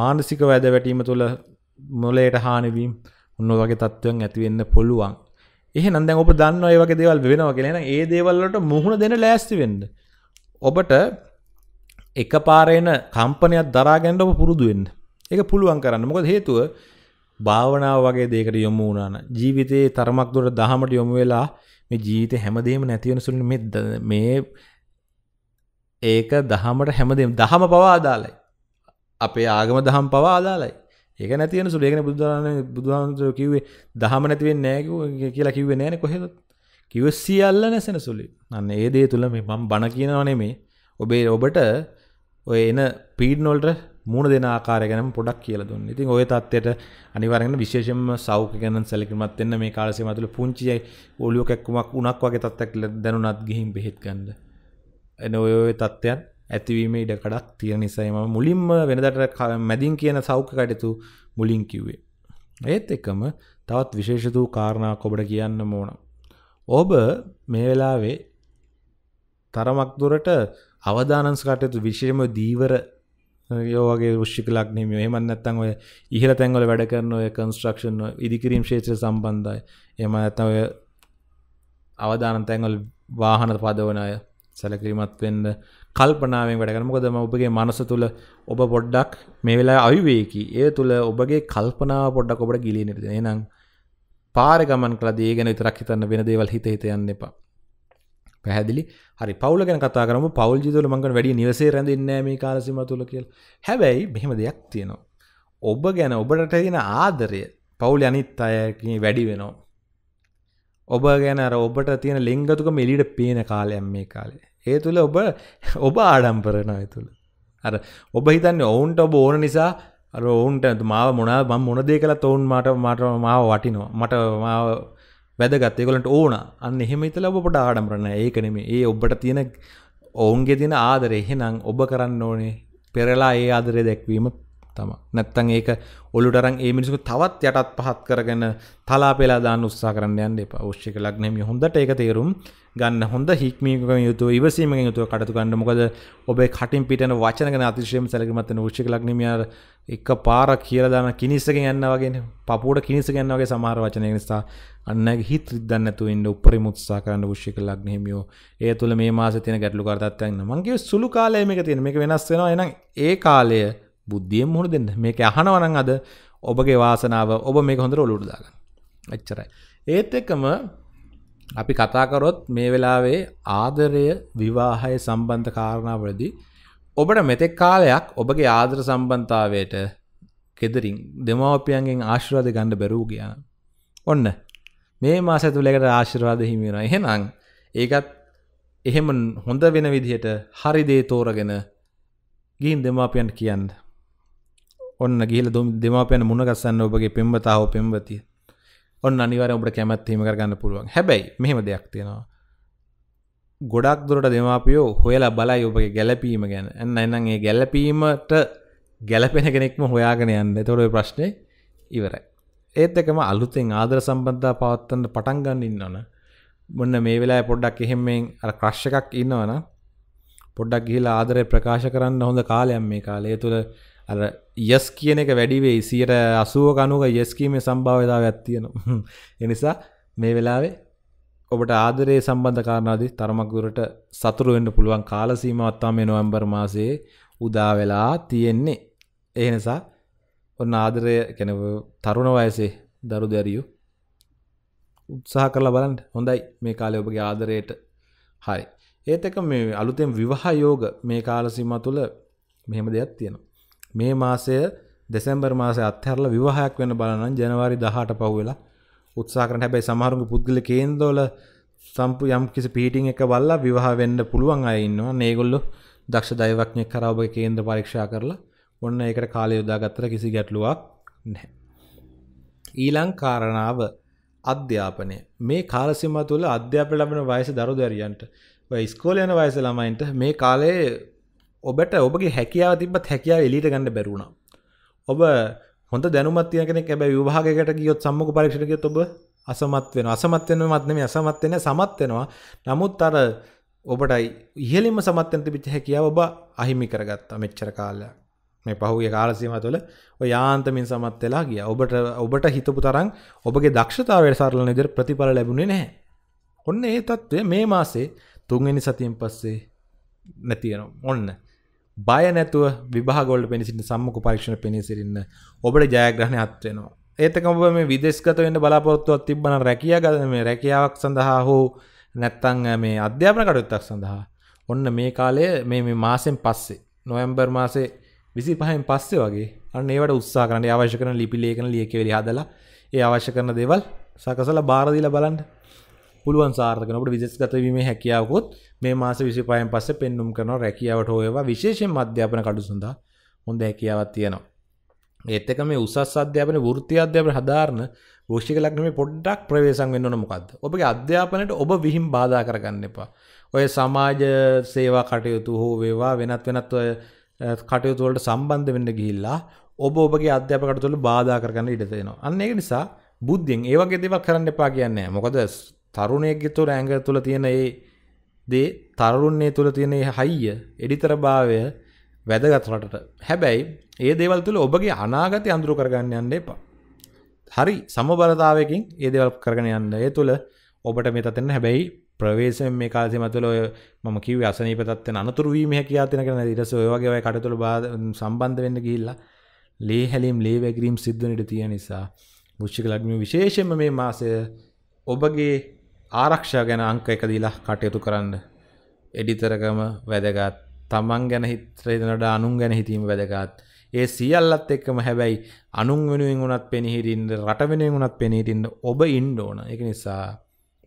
මානසික වැද වැටීම තුළ මොලේට හානිවීම් ඔන්න වගේ තත්ත්වයන් ඇතිවෙන්න පුළුවන් එහ නන්ද ඔබ දන්න ඔය වගේ දේවල් වෙනවා කියෙන ඒ දේවල්ලට මුහුණ දෙන ලෑස්තිවෙන්න ඔබට එක පාරයන කම්පනයක් දරාගැන්ඩ ඔබ පුරුදුවෙන් එක පුළුවන් කරන්න මොකද හේතුව භාවනාව වගේ දේකට යොමු වුණාන ජීවිතයේ තරමක් දුර දහමට යොමු වෙලා මේ ජීවිත හැමදේම නැතිවෙන සුන් මෙ මේ ඒක දහමට හැමදම් දහම පවා අදාලයි. අපේ ආගම දහම් පවා අදාලයි ඒක නැතියන සුලේගෙන බුදුදාන බුදුහන්සෝ කිව්වේ දහම නැතිවෙන් නෑක කියලා කිව්වේ නෑන කොහෙද කිව සියල්ල නැසෙන සුලි අන්න ඒ දේ තුළ මේ මම් බණ කියනවනේ මේ ඔබේ ඔබට ඔය එන පීඩ්නොල්ට මුණ දෙෙන ආකාරයගැන පොඩක් කියල දුන්න ඉතින් ඔය තත්වයට අනිවරෙන් විශේෂම සෞඛ ගැන සැලිකිමත් එන්න මේ කාලසේ මතුළ පුංචියයි ඔලියෝ කැක්කුමක් උනක් වගේ තත්තක් දැනුනත් ගිහිම් බෙහෙත් ගන්ඩ නොයෝය තත්ත්වයන් ඇතිවීම ඉඩකඩක් තියෙන නිසයි ම මුලින්ම වෙනදට මැදින් කියන සෞඛ කටයුතු මුලින් කිව්වේ. ඒත් එකම තවත් විශේෂතු කාරණා කොබට කියන්න මෝන. ඔබ මේ වෙලාවේ තරමක් දුරට අවධානස් කටයුතු විශෂම දීවර යෝගේ ෘෂ්ික ලක්නම එමන්නත්තන් ඔය ඉහල තැන්වල වැඩ කරන ඔය කන්ස්ට්‍රක්ෂන් ඉදිකිරීම් ශේත්‍ර සම්බන්ධයි එම ඇත ඔය අවධාන තැන්වල් වාහන පදවන අය සැලකිරීමත් වෙන්න කල්පනාවෙන් වැඩ කරන මොකද මම ඔබගේ මනස තුල ඔබ පොඩ්ඩක් මේ වෙලාවේ අවිවේකී ඒ තුල ඔබගේ කල්පනාව පොඩ්ඩක් ඔබට ගිලින්න ඉඩ දෙන්න එහෙනම් පාරේ ගමන් කළදී ඒ ගැන විතරක් හිතන්න වෙන දේවල් හිත හිත යන්න එපා පැහැදිලි හරි පවුල ගැන කතා කරම පවුල් ජීවිතවල මම කියන්නේ වැඩි නිවසේ රැඳෙන්නේ නැහැ මේ කාල සීමාව තුල කියලා හැබැයි මෙහෙම දෙයක් තියෙනවා ඔබ ගැන ඔබට තියෙන ආදරය පවුලේ අනිත් අයකින් වැඩි වෙනවා ඔබ ගැන ඔබට තියෙන ලිංගතුක මෙලිට පේන කාලයම් මේ කාලේ ඒ තුළ ඔබ ඔබ ආඩම්පරනය තුළ අර ඔබ හිතන්න ඔවුන්ට ඔබ ඕන නිසා අර ඔවුන්ට මාව මොනා ම මොනදේ කලා තවුන් මට මට මාව වටිනවා මට මාව වැදගත්තයකොලට ඕන අන්න එහෙම හිතල ඔබට ආඩම්රණ ඒකනෙම ඒ ඔබට තියෙන ඔවුන්ගේ තියෙන ආදර එහෙනම් ඔබ කරන්න ඕනේ පෙරලා ඒ ආදරය දැක්වීමත් තම නැත්තං ඒක ඔලුටරන් ඒ මිනිසු තවත් යටත් පහත් කරගෙන තලා පෙලා දාන්න උත්සා කරන්න යන්න එපා ෝෂ්ික ලක්නෙම හොඳට ඒක තේරුම් ගන්න හොඳ හික්මික යුතු ඉවසීමෙන් යුතුව කටතු ගන්න මොකද ඔබේ කටින් පිටන වචනගෙන අතිශයම සැලකිමත්න ෝෂික ලක්නමියර එක පාර කියලදාන කිනිස්සකෙන් යන්න වගේ පපුට කිනිස ගන්න වගේ සමාර වචනය නිසා අන්න හිත රිදන්නතු ඉන්න උපරි මුත්සා කරන්න ෂික ලක්නහිමියෝ ඒ තුළ මේ මාස තින ගැටලු කරතත්යන්න මගේ සුළු කාලයමක තියෙන එක වෙනස් වෙනවා එන ඒ කාලය බුද්ධියෙන් මුහුණ දෙන්න මේක අහනවා නම් අද ඔබගේ වාසනාව ඔබ මේක හොඳට ඔලුවට දාගන්න එච්චරයි ඒත් එක්කම අපි කතා කරොත් මේ වෙලාවේ ආදරය විවාහය සම්බන්ධ කාරණාවලදී ඔබට මෙතෙක් කාලයක් ඔබගේ ආදර සම්බන්ධතාවයට කෙදරින් දෙමවපියන්ගෙන් ආශිර්වාද ගන්න බැරුව ගියා. ඔන්න මේ මාස ඇතුළේකට ආශිර්වාද හිමි වෙනවා. එහෙනම් ඒකත් එහෙම හොඳ වෙන විදිහට හරි දේ තෝරගෙන ගිහින් දෙමවපියන්ට කියන්න. ඔන්න ගිල දුම් දෙමාපයන මුණගස්සන්න ඔබගේ පෙම්බතාව පෙම්බතිය ඔන්න අනිවර ඔබට කැමැත්වීම කරගන්න පුළුවන් හැබැයි මෙහෙම දෙයක් තියෙනවා ගොඩක් දුරට දෙමාපියෝ හොයලා බලයි ඔබගේ ගැලපීම ගැන එන්න එන්නම් ඒ ගැලපීමට ගැලපෙන කෙනෙක්ම හොයාගෙන යන්න එතකොට ඔය ප්‍රශ්නේ ඉවරයි ඒත් එකම අලුතෙන් ආදර සම්බන්ධතා පවත්වන්න පටන් ගන්න ඉන්නවනේ මොන්න මේ වෙලා පොඩ්ඩක් එහෙමෙන් අර ක්‍රශ් එකක් ඉන්නවන පොඩ්ඩක් ගිහිලා ආදරය ප්‍රකාශ කරන්න හොඳ කාලයක් මේ කාලය තුළ අර යස් කියන එක වැඩිවෙයි සියට අසුව කනුක යෙස්කීමේ සම්භාවතාව ඇත්තියෙනවා. එනිසා මේ වෙලාවේ ඔබට ආදරේ සම්බන්ධ කාරණාදී තරමක්දුරට සතුරු වෙන්න පුළුවන් කාල සීමාවත්තා මේ නොවම්බර් මාසයේ උදා වෙලා තියෙන්නේ. ඒ නිසා ඔන්න ආදරය කැන තරුණ වයසේ දරු දැරියු උත්සාහ කරලා බලන්න හොඳයි මේ කාලේ ඔබගේ ආදරයට හරි. ඒත් එක මේ අලුතෙන් විවාහ යෝග මේ කාල සීමාව තුළ මෙහෙම දෙයක් තියෙනවා. මේ මාසය දෙසැම්බර් මාසය අත්හැරලා විවාහයක් වෙන්න බලන ජනවාරි 18 පහු වෙලා උත්සාහ කරන හැබැයි සමහරුගේ පුද්ගල කේන්ද්‍රවල සම්පු යම් කිසි පීටින් එක බලලා විවාහ වෙන්න පුළුවන් අය ඉන්නවා. මේගොල්ලෝ දක්ෂ දෛවඥෙක් කරා ඔබගේ කේන්ද්‍ර පරීක්ෂා කරලා ඔන්න ඒකට කාලය යොදාගත්තට කිසි ගැටලුවක් නැහැ. ඊළං කාරණාව අධ්‍යාපනය. මේ කාලසීමාව තුළ අධ්‍යාපන ලැබෙන වයස දරුදැරියන්ට ස්කෝල යන වයස ළමයින්ට මේ කාලේ ඔබට ඔබගේ හැකියාව තිබත් හැකියාව එලිට ගන්න බැරුණ. ඔබ හොඳ දැනුමත්තිය කෙනෙ ැබ විභාගකට ගියොත් සම්මක පරීක්ෂණකය ඔබ අසමත් වෙන අසමත්වෙන මත්නම අසමත්වෙන සමත් වෙනවා නමුත් අර ඔබටයි ඉහලිම සමත්්‍යන්ත පිච හැකියාව ඔබ අහිමි කරගත් මෙච්චර කාල්ල මේ පහුගේ කාලසීම තුළ යාන්තමින් සමත් වෙලා ගිය ඔබට ඔබට හිතපු තරම් ඔබගේ දක්ෂතාවට සරල නිදර ප්‍රතිඵල ලැබුණේ නැහැ ඔන්න ඒ තත්ත්වය මේ මාසේ තුන්ගනි සතියෙන් පස්සේ නැතියෙන ඔන්න බය නැතුව විභාගොල්ට පිනිසිට සම්මක පරීක්ෂණ පිණිසිරන්න ඔබට ජයග්‍රහණ අත්වෙනවා. ඒතකම මේ විදේශකත වන්න බලාපොත්තුවත් තිබන රැකිය ගද මේ රැකියාවක් සඳහා හෝ නැත්තං මේ අධ්‍යාපන කටයුත්තක් සඳහා. ඔන්න මේ කාලය මේ මාසෙන් පස්සේ. නොවම්බර් මාසේ විසි පහෙන් පස්සේ වගේ අන්න ඒවට උත්සා කරන්න අවශ්‍ය කරන ලිපිලේකන ලියකවෙලි හදලා ඒ අවශ්‍ය කරන දෙවල් සකසල බාරදිල බලන්ට පුළුවන් සාර්ථකනට විදෙස්ගතවීම හැකියාවකොත් මේ මාස විසිපයන් පස්ස පෙන්නුම් කරන රැකියාවට හෝයවා විශේෂෙන් අධ්‍යාපන කඩු සඳහා හොඳ හැකියාවක් තියෙනවා. ඒත් එක මේ උසස් අධ්‍යාපන වෘත්ති අධ්‍යාපන හදාරන වෘෂික ලග්නමේ පොඩ්ඩක් ප්‍රවේශම් වෙන්න ඕන මොකද්ද? ඔබගේ අධ්‍යාපනයට ඔබ විහිං බාධා කරගන්න එපා. ඔය සමාජ සේවා කටයුතු හෝ වේවා වෙනත් වෙනත් ඔය කටයුතු වලට සම්බන්ධ වෙන්න ගිහිල්ලා ඔබ ඔබගේ අධ්‍යාපන කටයුතු වල බාධා කරගන්න ඉඩ තියෙනවා. අන්න ඒක නිසා බුද්ධියෙන් ඒ වගේ දේවල් කරන්න එපා කියන්නේ නැහැ. මොකද තරුණයෙක්ගේ තුර ඇඟ තුල තියෙන ඒ දේ තරුණය තුළ තියෙනේ හයිය එඩිතර භාවය වැදගත්රටට හැබැයි ඒ දේවල් තුළ ඔබගේ අනාගත අඳුරු කරගන්න යන්න එපා හරි සමබරතාවකින් ඒ දෙවල් කරගෙන යන්න ඒ තුළ ඔබට මේ තතෙන්න හැබැයි ප්‍රවේශයෙන් මේ කාලේ මතුල ඔය මම කිව්වේ අසනීප තත්ත්වෙන අනතුරු වීම හැකියාව තියෙන කෙනා ඊට පස්සේ ඔය වගේ ඔය කටතුල සම්බන්ධ වෙන්න ගිහිල්ලා ලේ හැලීම් ලේ වැගිරීම් සිද්ධ වෙන ඉඩ තියෙන නිසා වෘශ්චික ලග්නය විශේෂයෙන්ම මේ මාසය ඔබගේ ආරක්ෂා ගැන අංක එක දීලා කටයුතු කරන්න එඩිතරකම වැදගත් තමන් ගැන හිත්‍රේදනට අනුන් ගැන හිතීම වැදගත් ඒ සියල්ලත් එක්කම හැබැයි අනුන් වෙනුවෙන් වුණත් පෙනහිටින්ට රට වෙනුවෙන් වුණත් පෙනහිටින්ට ඔබ ඉන්ඩ ඕන එක නිසා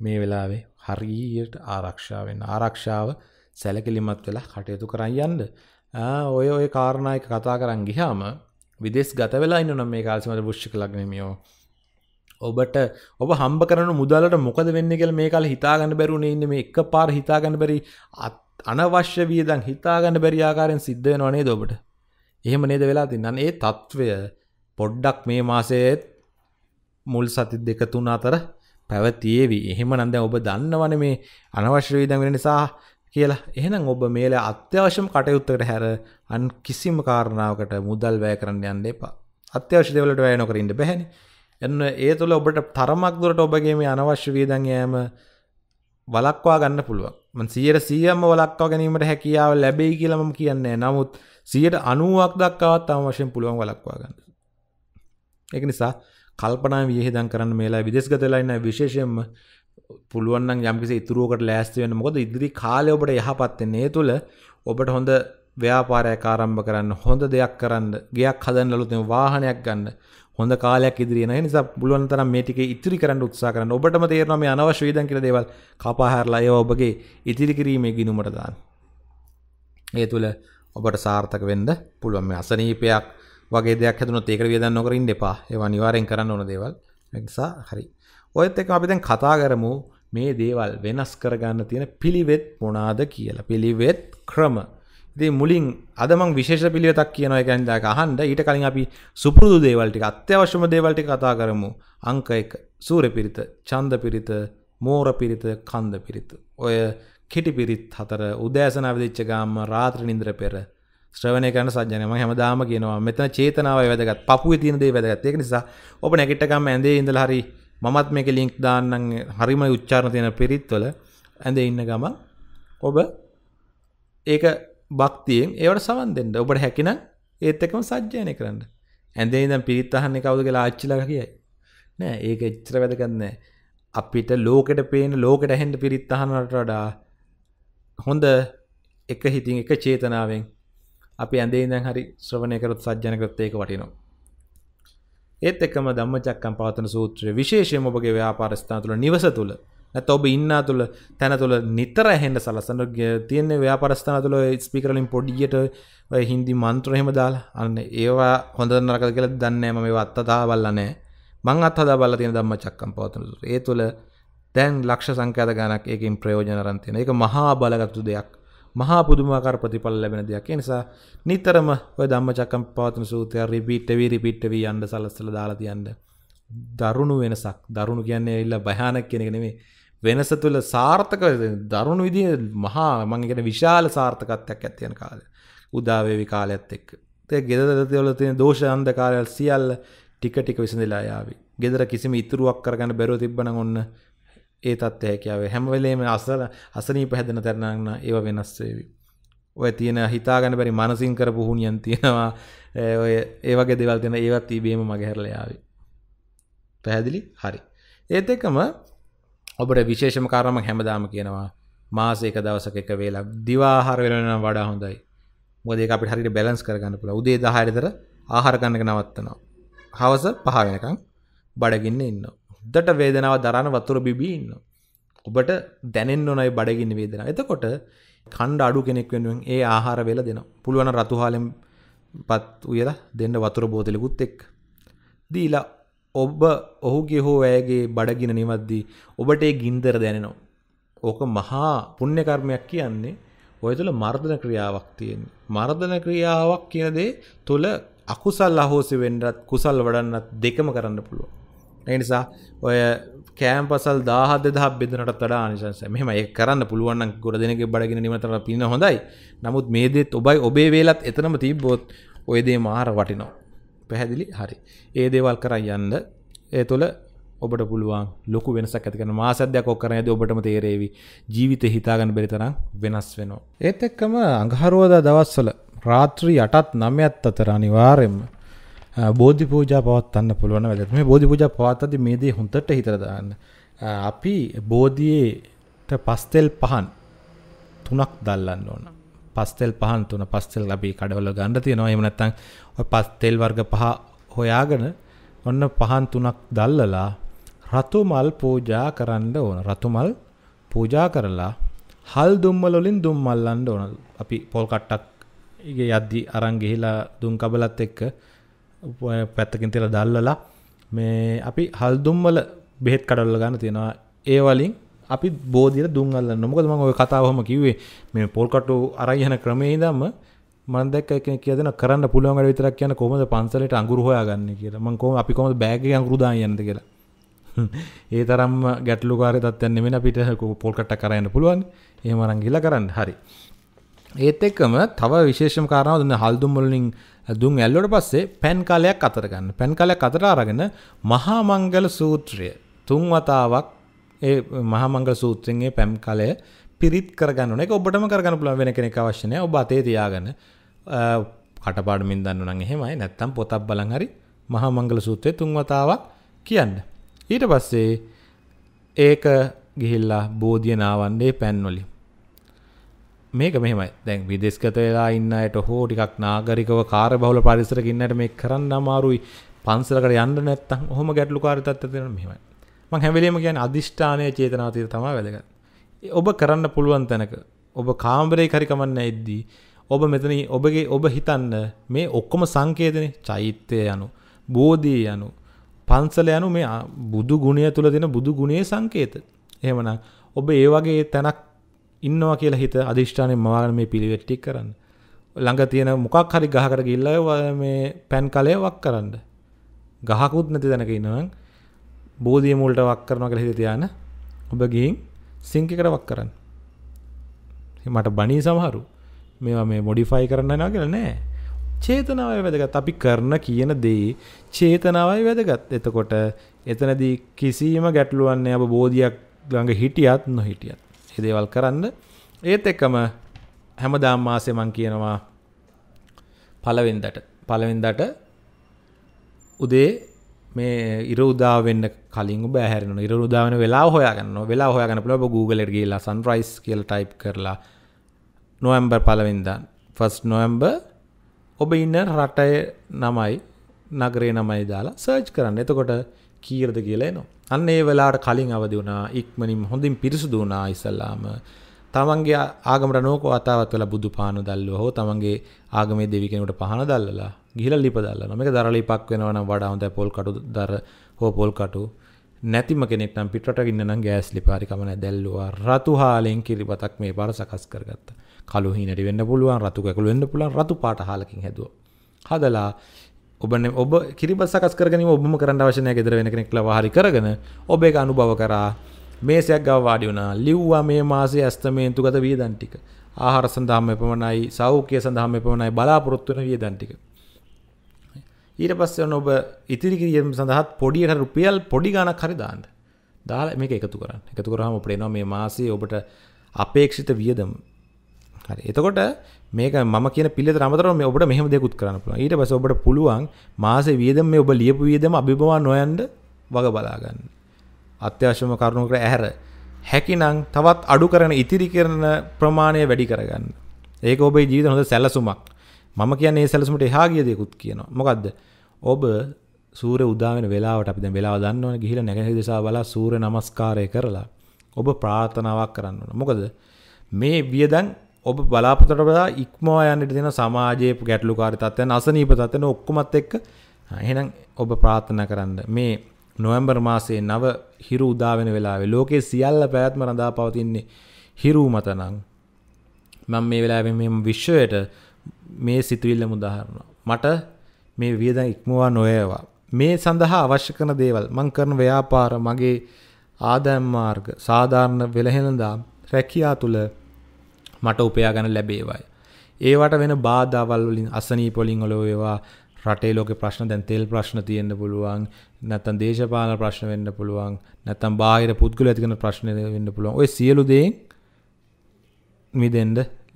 මේ වෙලාවේ හරියට ආරක්ෂාවෙන් ආරක්ෂාව සැලකිලිමත් වෙලා කටයුතු කරන්න යන්න ඔය ඔය කාරණයක කතා කරන්න ගිහාම විදෙස් ගත වෙලා ඉන්න නම් මේ කාල්සිමට පුෂ්ි ලක්නමියෝ ඔබට ඔබ හම්බ කරන මුදලට මොකද වෙන්න කියල මේ කාල හිතාගන්න බැරුණ ඉන්න මේ එක පාර හිතාගන්න බැරි අනවශ්‍ය වියදන් හිතාගන්න බැරි ආකාරයෙන් සිද්ධ නොනේ දොබට එහෙම නේද වෙලා තින්නන් ඒ තත්ත්වය පොඩ්ඩක් මේ මාසයත් මුල් සති දෙක තුන අතර පැවතියේවි එහෙම නන්ද ඔබ දන්නවන මේ අනවශ්‍ය වීදන් වෙන නිසා කියලා එහෙනම් ඔබ මේල අත්‍යවශ්‍යම කටයුත්තකට හැර අන් කිසිම කාරණාවකට මුදල් වැය කරන්න යන්න එපා අත්‍යවශ්‍ය දෙවලට වැය නොකර ඉන්න බැහැනේ එන්න ඒ තුළ ඔබට තරමක් දුරට ඔබගේ මේ අනවශ්‍ය වීදන් යෑම වලක්වා ගන්න පුළුවන් මන් සියයට සියම්ම වලක්වා ගැනීමට හැකියාව ලැබෙයි කියලම කියන්නේ නමුත් සියට අනුවක් දක්කාවත් තම වශයෙන් පුළුවන් වලක්වා ගන්න එක නිසා කල්පනා වියහිදන් කරන්න මේලා විදෙස්ගතලයින්න විශේෂයෙන්ම පුළුවන් යම්කිසි ඉතුරුවකට ලෑස්ති වෙන මොකද ඉදිරි කාලය ඔබට යහපත්වෙන්නේ තුළ ඔබට හොඳ ව්‍යාපාරය කාරම්භ කරන්න හොඳ දෙයක් කරන්න ගයක් හදන්නලුත් වාහනයක් ගන්න හොඳ කාලයක් ඉදිරියන නිසා පුළුවන් තරම් මේ ටික ඉතිරි කරන්න උත්සාහ කරන්න. ඔබටම තේරෙනවා මේ අනවශ්‍ය වේදන් කියලා දේවල් කපාහැරලා ඒවා ඔබගේ ඉතිරි කිරීමේ ගිණුමට දාන්න. ඒ තුල ඔබට සාර්ථක වෙන්න පුළුවන් මේ අසනීපයක් වගේ දෙයක් හැදුනොත් ඒකට වේදන් නොකර ඉන්න එපා. ඒවා අනිවාර්යෙන් කරන්න ඕන දේවල්. ඒ නිසා හරි. ඔයත් එක්ක අපි දැන් කතා කරමු මේ දේවල් වෙනස් කරගන්න තියෙන පිළිවෙත් මොනවාද කියලා. පිළිවෙත් ක්‍රම දේ මුලින් අදමං විශේෂ පිළිවෙතක් කියන එකැන්දා අහන්ඩ ඊට කලින් අපි සුපුරුදු දේවල්ටික අත්‍යවශ්‍යම දේවල්ටි කතා කරමු අංක එක සූර පිරිත චන්ද පිරිත මෝර පිරිත කන්ද පිරිත. ඔය කෙටි පිරිත් හතර උදෑසන විදිච්ච ගාම රාත්‍ර නින්ද්‍ර පෙර ශ්‍රවණය කරන සජනම හැමදාම කියනවා මෙතන චේතනාව වැදගත් පපුුව තියනදේ වැදගත් ඒක නිසා ඔප නැගටකම් ඇඳේ ඉඳල හරි මත් මේක ලිින්ක් දාන්න හරිම උච්චාරණ තියෙන පිරිත්වල ඇඳ ඉන්න ගම ඔබ ඒක භක්තියෙන් ඒවට සවන් දෙන්න. ඔබට හැකිනම් ඒත් එකම සජ්ජායනය කරන්න. ඇඳේ ඉඳන් පිරිත් අහන්නේ කවුද කියලා ආච්චිලා කියයි. නෑ ඒක එච්චර වැදගත් නෑ. අපිට ලෝකෙට පේන ලෝකෙට ඇහෙන්න පිරිත් අහනවට වඩා හොඳ එක හිතින් එක චේතනාවෙන් අපි ඇඳේ ඉඳන් හරි ශ්‍රවණය කරොත් සජ්ජායන කරොත් ඒක වටිනවා. ඒත් එකම ධම්මචක්කම් පවත්වන සූත්‍රය විශේෂයෙන්ම ඔබගේ ව්‍යාපාර ස්ථාන තුළ නිවස තුළ නැත ඔබ ඉන්න තුළ තැන තුළ නිතර හෙන්ට සලසන්න තියන්නේ ව්‍යාපරස්ථාන තුළ ස්පිකරලින් පොඩියට හින්දි මන්ත්‍රහෙම දාල් අන්න ඒවා හොඳ නරක කියල දන්නෑම මේ අත්තතා බල්ලනෑ මං අත්හදා බල තියෙන දම්ම චක්කම් පවතනතු ඒ තුළ දැන් ලක්ෂ සංකෑත ගණක් ඒකින් ප්‍රයෝජනරන්තියන එක මහා බලගත්තු දෙයක් මහා පුදුමාකාර ප්‍රතිඵල ලැබෙන දෙයක් නිසා නිතරම ඔය ධම්මචක්කම් පවත්වන සූත්‍රය රිපීට් වී රිපීට් වී යන්න සලස්සලා දාලා තියන්න දරුණු වෙනසක් දරුණු කියන්නේ ඇවිල්ලා භයානක කියන එක නෙමෙයි වෙනස තුළ සාර්ථක දරුණු විදි මහා මංගෙන විශාල සාර්ථකත්යක් ඇත්තියන කාල උදාවේවි කාලයක්ත් එක් තේ ගෙදරතිවල තියෙන දෝෂන්ද කාලයල් සියල් ටික ටික විසඳලා යාවි ගෙදර කිසිම ඉතුරුවක් කරගන්න බැරෝ තිබන ඔන්න ඒ තත්ත් හැකියාව හැමවලේම අසර අසනී පැහැදෙන තැරණන්න ඒව වෙනස්සේවි ඔය තියෙන හිතාගන්න බැරි මනසින් කර පුහුණියන් තියෙනවා <laughs> ඔය ඒවගේ දෙවල් තියෙන ඒවත් තිබීම මගහැරලයාවි පැහැදිලි හරි ඒත් එකම ඔබට විශේෂම කාරම හැමදාම කියනවා මාසේක දවසක එක වේලා දිවාහාර වෙලන වඩා හොඳයි මොකද ඒක අපිට හරියට බැලන්ස් කරගන්න පුළුවන් උදේ 10 විතර ආහාර ගන්න එක නවත්තනවා හවස 5 වෙනකන් බඩගින්න ඉන්නවා හොඳට වේදනාව දරන වතුර බිබී ඉන්නවා ඔබට දැනෙන්න ඕනයි බඩගින්න වේදනාව එතකොට කණ්ඩ අඩු කෙනෙක් වෙනුවෙන් ඒ ආහාර වේල දෙනවා පුළුවන් රතුහාලෙන් පත් උයලා දෙන්න වතුර බෝතලෙකුත් එක්ක දීලා ඔබ ඔහුගේ හෝ ඇයගේ බඩගින නිවද්දී ඔබට ඒ ගින්දර දැනෙනවා. ඕක මහා පුණ්‍ය කර්මයක් කියන්නේ ඔය තුළ මර්ධන ක්‍රියාවක් තියෙන්නේ. මර්ධන ක්‍රියාවක් කියන දේ තුළ අකුසල් අහෝසි වෙන්නත් කුසල් වඩන්නත් දෙකම කරන්න පුළුවන්. ඒ නිසා ඔය කෑම්පසල් 17 10 බෙදනටත් වඩා ආනිසංසයි. මෙහෙම ඒක කරන්න පුළුවන් නම් ගොඩ දෙනෙක්ගේ බඩගින නිවතර පින්න හොඳයි. නමුත් මේ දෙත් ඔබයි ඔබේ වේලත් එතනම තිබ්බොත් ඔය දේ මාර වටිනවා. පැහැදිලි හරි ඒ දේවල් කරයි යන්න ඒ තුළ ඔබට පුළුවන් ලොක වෙනසක් ඇතිකන මාසද්‍යයක් ඔක්කරන ඇද ඔබටම තේරේවි ජීවිත හිතාගන්න බෙරිතරම් වෙනස් වෙනවා. ඒත් එක්කම අඟහරුවදා දවස්වල රාත්‍රී යටත් නමයත් අතර අනිවාරෙන්ම බෝධි පූජ පවත්න්න පුළුවන් වැදත් මේ බෝධි පූජ පවත්තද මේදී හොඳට හිතරදාන්න. අපි බෝධියේට පස්තෙල් පහන් තුනක් දල්ලන්න ඕන. පස්තෙල් පහන් තුන පස්තෙල් ලැබී කඩවල ගන්න තියෙනවා එහෙම නැත්නම් ඔය පස්තෙල් වර්ග පහ හොයාගෙන ඔන්න පහන් තුනක් දැල්ලලා රතු මල් පූජා කරන්න ඕන රතු මල් පූජා කරලා හල් දුම්මල් වලින් දුම් මල්ලන්න ඕන අපි පොල් කට්ටක් ඉගේ යද්දි අරන් ගිහිලා දුම් කබලත් එක්ක පැත්තකින් තියලා දැල්ලලා මේ අපි හල් දුම්මල බෙහෙත් කඩවල ගන්න තියෙනවා ඒ වලින් අපි බෝධිර දුන් අල්ලන්න මොකද මම ඔය කතාවම කිව්වේ මේ පොල්කටු අරයි යන ක්‍රමේ ඉඳන්ම මම දැක්ක කෙනෙක් කියදෙන කරන්න පුළුවන් වැඩ විතරක් කියන කොහමද පන්සලට අඟුරු හොයාගන්නේ කියලා මම කොහොම අපි කොහමද බෑග් එකේ අඟුරු දාන් යන්නද කියලා <laughs> ඒ තරම් ගැටලුකාරී තත්ත්වයක් නෙමෙයි අපිට පොල් කට්ටක් කරන්න පුළුවන්. එහෙම අරන් ගිහලා කරන්න. හරි. ඒත් එක්කම තව විශේෂම කාරණාවක් දුන්න හල්දුම් වලින් දුම් ඇල්ලුවට පස්සේ පැන් කාලයක් අතර ගන්න. පැන් කාලයක් අතර අරගෙන මහා මංගල සූත්‍රය තුන් වතාවක් ඒ මහමංගල සූත්‍රෙන්ගේ පැම් කලය පිරිත් කරගන්න එක ඔබටම කරගන්න පුළුවන් වෙන කෙනෙක් අවශ්‍ය නැහැ. ඔබ අතේ තියාගෙන කටපාඩමින් දන්නු නම් එහෙමයි. නැත්තම් පොතක් බලන් හරි මහමංගල සූත්‍රයේ තුන් වතාවක් කියන්න. ඊට පස්සේ ඒක ගිහිල්ලා බෝධිය නාවන්නේ පැන්වලින්. මේක මෙහෙමයි දැන් විදේශගත වෙලා ඉන්න අයට හෝ ටිකක් නාගරිකව කාර්යබහුල පරිසරයක ඉන්න අයට මේක කරන්න අමාරුයි පන්සලකට යන්න නැත්තම් ඔහොම ගැටලුකාරී තත්ත්වයක් තියෙනවා මෙහෙමයි මං හැවිලීම ගැන අධිෂ්ඨානය චේතනාතීර තමා වැදක. ඔබ කරන්න පුළුවන් තැනක ඔබ කාම්බරේ හරිකමන්න එද්දී ඔබ මෙතන ඔබගේ ඔබ හිතන්න මේ ඔක්කොම සංකේතන චෛත්‍යය යනු බෝධී යනු පන්සල යනු මේ බුදු ගුණය තුළ දෙන බුදු ගුණේ සංකේත එහෙමනම් ඔබ ඒ වගේ තැනක් ඉන්නවා කියලා හිත අධිෂ්ඨානය මවාගන මේ පිළිවෙට්ටික් කරන්න ළඟ තියෙන මොකක් හරි ගහකට ගිල්ල මේ පැන් කලය වක් කරන්න ගහකුත් නැති තැනක ඉන්නවන් බෝධිය මුල්ට වක් කරනවා කියලා හිතේ තියාන ඔබ ගිහින් සිංක් එකට වක් කරන්න. මට බණී සමහරු මේවා මේ මොඩිෆයි කරන්න යනවා කියලා නෑ. චේතනාවයි වැදගත්. අපි කරන කියන දේ චේතනාවයි වැදගත්. එතකොට එතනදී කිසිම ගැටලුවක් නෑ ඔබ බෝධියක් ළඟ හිටියත් නොහිටියත්. මේ දේවල් කරන්න ඒත් එකම හැමදාම මාසේ මම කියනවා පළවෙනිදට පළවෙනිදට උදේ මේ ඉරෝදා වෙන්න කලින් බෑහරන ඉරෝදාවන වෙලා හොයාගන්න වෙලා හොයාගන්න පුලබ Googleට ගේලා සන්රයිස් කියල ටයිප් කරලා නොවම්බර් පලවෙන්දන් ෆස් නොවම්බ ඔබ ඉන්න රටය නමයි නගරේ නමයි දාලා සර්ච් කරන්න එතකොට කීරද කියලා නවා අන්න ඒ වෙලාට කලින් අවදි වුණා ඉක්මනින් හොඳින් පිරිසුදු වුණා ඉසල්ලාම තමන්ගේ ආගමට නෝක අතාවත් වෙලා බුදු පාන දල්ලුව හෝ තමන්ගේ ආගමේ දෙවි කෙනට පහන දල්ලලා ගිහිල ලිපදල්ල මේක දරලි පක් වෙනවන වඩා හොඳ පොල් කටු දර හෝ පොල් කටු නැතිම කෙනෙක් නම් පිටට ඉන්නනම් ගෑස් ලිපාරිකමන දැල්ලවා රතු හාලෙන් කිරිබතක් මේ පාර සකස් කරගත්ත කලු හිනට වෙන්න පුළුවන් රතු කැකුළු වෙන්න පුළුවන් රතු පාට හාලකින් හැදුව හදලා ඔබන ඔබ කිරිබ සකස් කරගෙන ඔබම කරන්න අවශ්‍යනය ගෙදර වෙන කෙනෙක් ලවාහරි කරගෙන ඔබ එක අනුභව කරා මේසයක් ගව වාඩි වුණා ලිව්වා මේ මාසේ ඇස්තමේන්තු ගත වියදන් ටික ආහාර සඳහාම එපමණයි සෞඛ්‍ය සඳහාම එපමණයි බලාපොරොත්තු වෙන වියදන් ටික ඊට පස්සන ඔබ ඉතිරිකිරීම සඳහත් පොඩියට රුපියල් පොඩි ගණක් හරිදාන්න දාලා මේක එකතු කරන්න එකතු කරහම ප්‍රේනවා මේ මාසේ ඔබට අපේක්ෂිත වියදම හරි එතකොට මේක මම කියන පිළිත රමතරම මේ ඔබට මෙහෙම දෙකුත් කරන්න පුළුවන් ඊට පස්සේ ඔබට පුළුවන් මාසේ වියදම මේ ඔබ ලියපු වියදම අභිබවා නොයන්න වග බලා ගන්න අත්‍යවශ්‍යම කරුණු කර ඇහැර හැකිනම් තවත් අඩු කරන ඉතිරි කරන ප්‍රමාණය වැඩි කරගන්න ඒක ඔබේ ජීවිත හොඳ සැලසුමක් මම කියන්නේ ඒ සැලසුමට එහා ගිය දේකුත් කියනවා මොකද්ද ඔබ සූර උදාගෙන වෙලාවට අපි දැන් වෙලාව දන්නවනේ ගිහිලා නැගෙනහිර දිශාව බලා සූර්ය නමස්කාරය කරලා ඔබ ප්‍රාර්ථනාවක් කරන්න ඕන. මොකද මේ වියදම් ඔබ බලාපොරොත්තුට වඩා ඉක්මවා යන්නට තියෙන සමාජයේ ගැටලුකාරී තත්ත්වයන් අසනීප තත්ත්වයන් ඔක්කොමත් එක්ක එහෙනම් ඔබ ප්‍රාර්ථනා කරන්න මේ නොවැම්බර් මාසයේ නව හිරු උදා වෙන වෙලාවේ ලෝකයේ සියල්ල පැවැත්ම රඳා පවතින්නේ හිරු මත නම් මම මේ වෙලාවේ මේ විශ්වයට මේ සිතුවිල්ලම උදාහරණ මට මේ වියදම් ඉක්මවා නොයවා. මේ සඳහා අවශ්‍ය කරන දේවල් මං කරන ව්‍යාපාර මගේ ආදායම් මාර්ග සාධාරණ වෙළහෙළඳාම් රැකියා තුල මට උපයා ගන්න ලැබේවයි. ඒවට වෙන බාධාවල් වලින් අසනීප වලින් ඔලෝ වේවා රටේ ලෝකේ ප්‍රශ්න දැන් තෙල් ප්‍රශ්න තියෙන්න පුළුවන් නැත්නම් දේශපාලන ප්‍රශ්න වෙන්න පුළුවන් නැත්නම් බාහිර පුද්ගලයන් ඇති කරන ප්‍රශ්න වෙන්න පුළුවන්. ඔය සියලු දේෙන් මිදෙන්න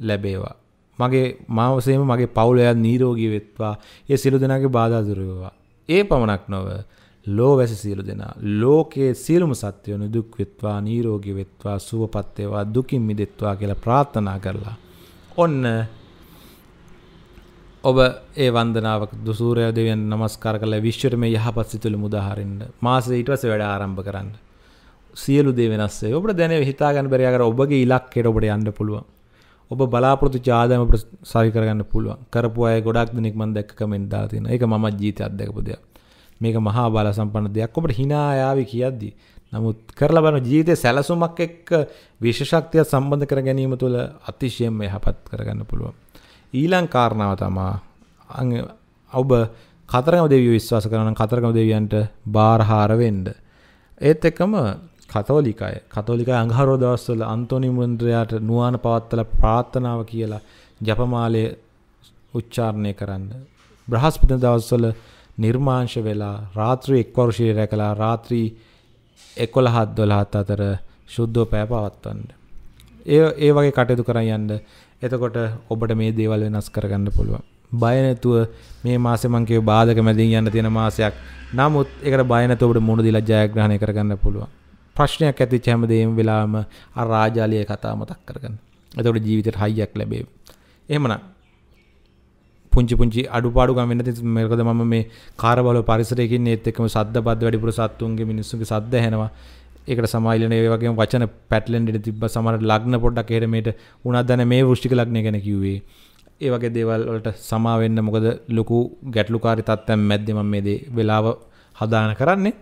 ලැබේවා. මගේ මාවසේම මගේ පවුලයන් නීරෝගී වෙත්වා ඒ සිලු දෙනාගේ බාධාදුරවා. ඒ පමණක් නොව ලෝ වැසි සියලු දෙනා ලෝකයේ සියලුම සත්‍යයනු දුක් වෙත්වා නීරෝගී වෙත්වා සුවපත්තේවා දුකින් මිදෙත්වා කියලා ප්‍රාර්ථනා කරලා. ඔන්න ඔබ ඒ වන්දනාවක් දුසූරය දෙවන් නමස්කාර කළ විශ්වර මේ යහපත් සිතුළ මුදහරන්න මාස ඊටවස වැඩ ආරම්භ කරන්න. සියලු දේ වෙනස්සේ ඔබට දැන හිතාගන්න බැරියාකර ඔබගේ ඉලක්කෙට ඔබට යන්න පුළුවන්. ඔබ බලාපොරොත්තු ආදායම සාහි කරගන්න පුළුවන්. කරපු අය ගොඩක් දෙනෙක් මම දැක්ක කමෙන්ට් දාලා තියෙනවා. ඒක මම ජීවිතේ අත්දැකපු දෙයක්. මේක මහා බල සම්පන්න දෙයක්. ඔබට hina ආවි කියද්දි නමුත් කරලා බලන ජීවිතේ සැලසුමක් එක්ක විශේෂක්තිය සම්බන්ධ කර ගැනීම තුළ අතිශයම යහපත් කරගන්න පුළුවන්. ඊළඟ කාරණාව තමයි ඔබ කතරගම දෙවියෝ විශ්වාස කරන කතරගම දෙවියන්ට බාරහාර වෙන්න. ඒත් එක්කම කතෝලිකය කතෝලික අංහරෝ දවස්වල අන්තෝනි මුන්ද්‍රයාට නුවාන පවත්තල ප්‍රාර්ථනාව කියලා ජපමාලය උච්චාරණය කරන්න. බ්‍රහස්පත දවස්වල නිර්මාංශ වෙලා රාත්‍රී එක්වර්ෂය රැකලා රාත්‍රී එකොළ හත් දොලහත් අතර ශුද්ධෝ පෑ පවත්වන්න. ඒ ඒ වගේ කටයුතු කරයි යන්න එතකොට ඔබට මේ දේවල් වෙනස් කරගන්න පුළුවන්. බයනැතුව මේ මාසමංකව බාධක මැදින් යන්න තියෙන මාසයක් නමුත් එකට බයනතවට මුණ දිලජයග්‍රහණය කරගන්න පුළුවන්. ප්‍රශ්නයක් ඇතිච්ච හැමදේම වෙලාවම අර රාජාලිය කතා මතක් කරගන්න. එතකොට ජීවිතේට හයියක් ලැබේවි. එහෙමනම් පුංචි පුංචි අඩුපාඩු ගම් වෙන්න තියෙන මේකද මම මේ කාර්බල පරිසරයකින් ඒත් එක්කම සද්ද බද්ද වැඩිපුර සත්තුන්ගේ මිනිස්සුන්ගේ සද්ද ඇහෙනවා. ඒකට සමායිලන ඒ වගේම වචන පැටලෙන්න ඉඩ තිබ්බ සමහර ලග්න පොඩ්ඩක් එහෙට මේට උනත් දැන මේ වෘෂ්ටික ලග්නය ගැන කිව්වේ. ඒ වගේ දේවල් වලට සමා වෙන්න මොකද ලොකු ගැටලුකාරී තත්ත්වයක් මැද්දේ මම මේ දේ වෙලාව හදාන කරන්නේ.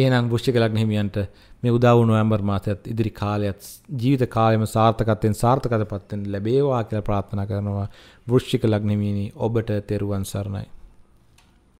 එහෙනම් වෘශ්චික ලග්න හිමියන්ට මේ උදා වූ නොවැම්බර් මාසයත් ඉදිරි කාලයත් ජීවිත කාලයම සාර්ථකත්වයෙන් සාර්ථකත්වපත් වෙන්න ලැබේවා කියලා ප්‍රාර්ථනා කරනවා වෘශ්චික ලග්න හිමියනි ඔබට තෙරුවන් සරණයි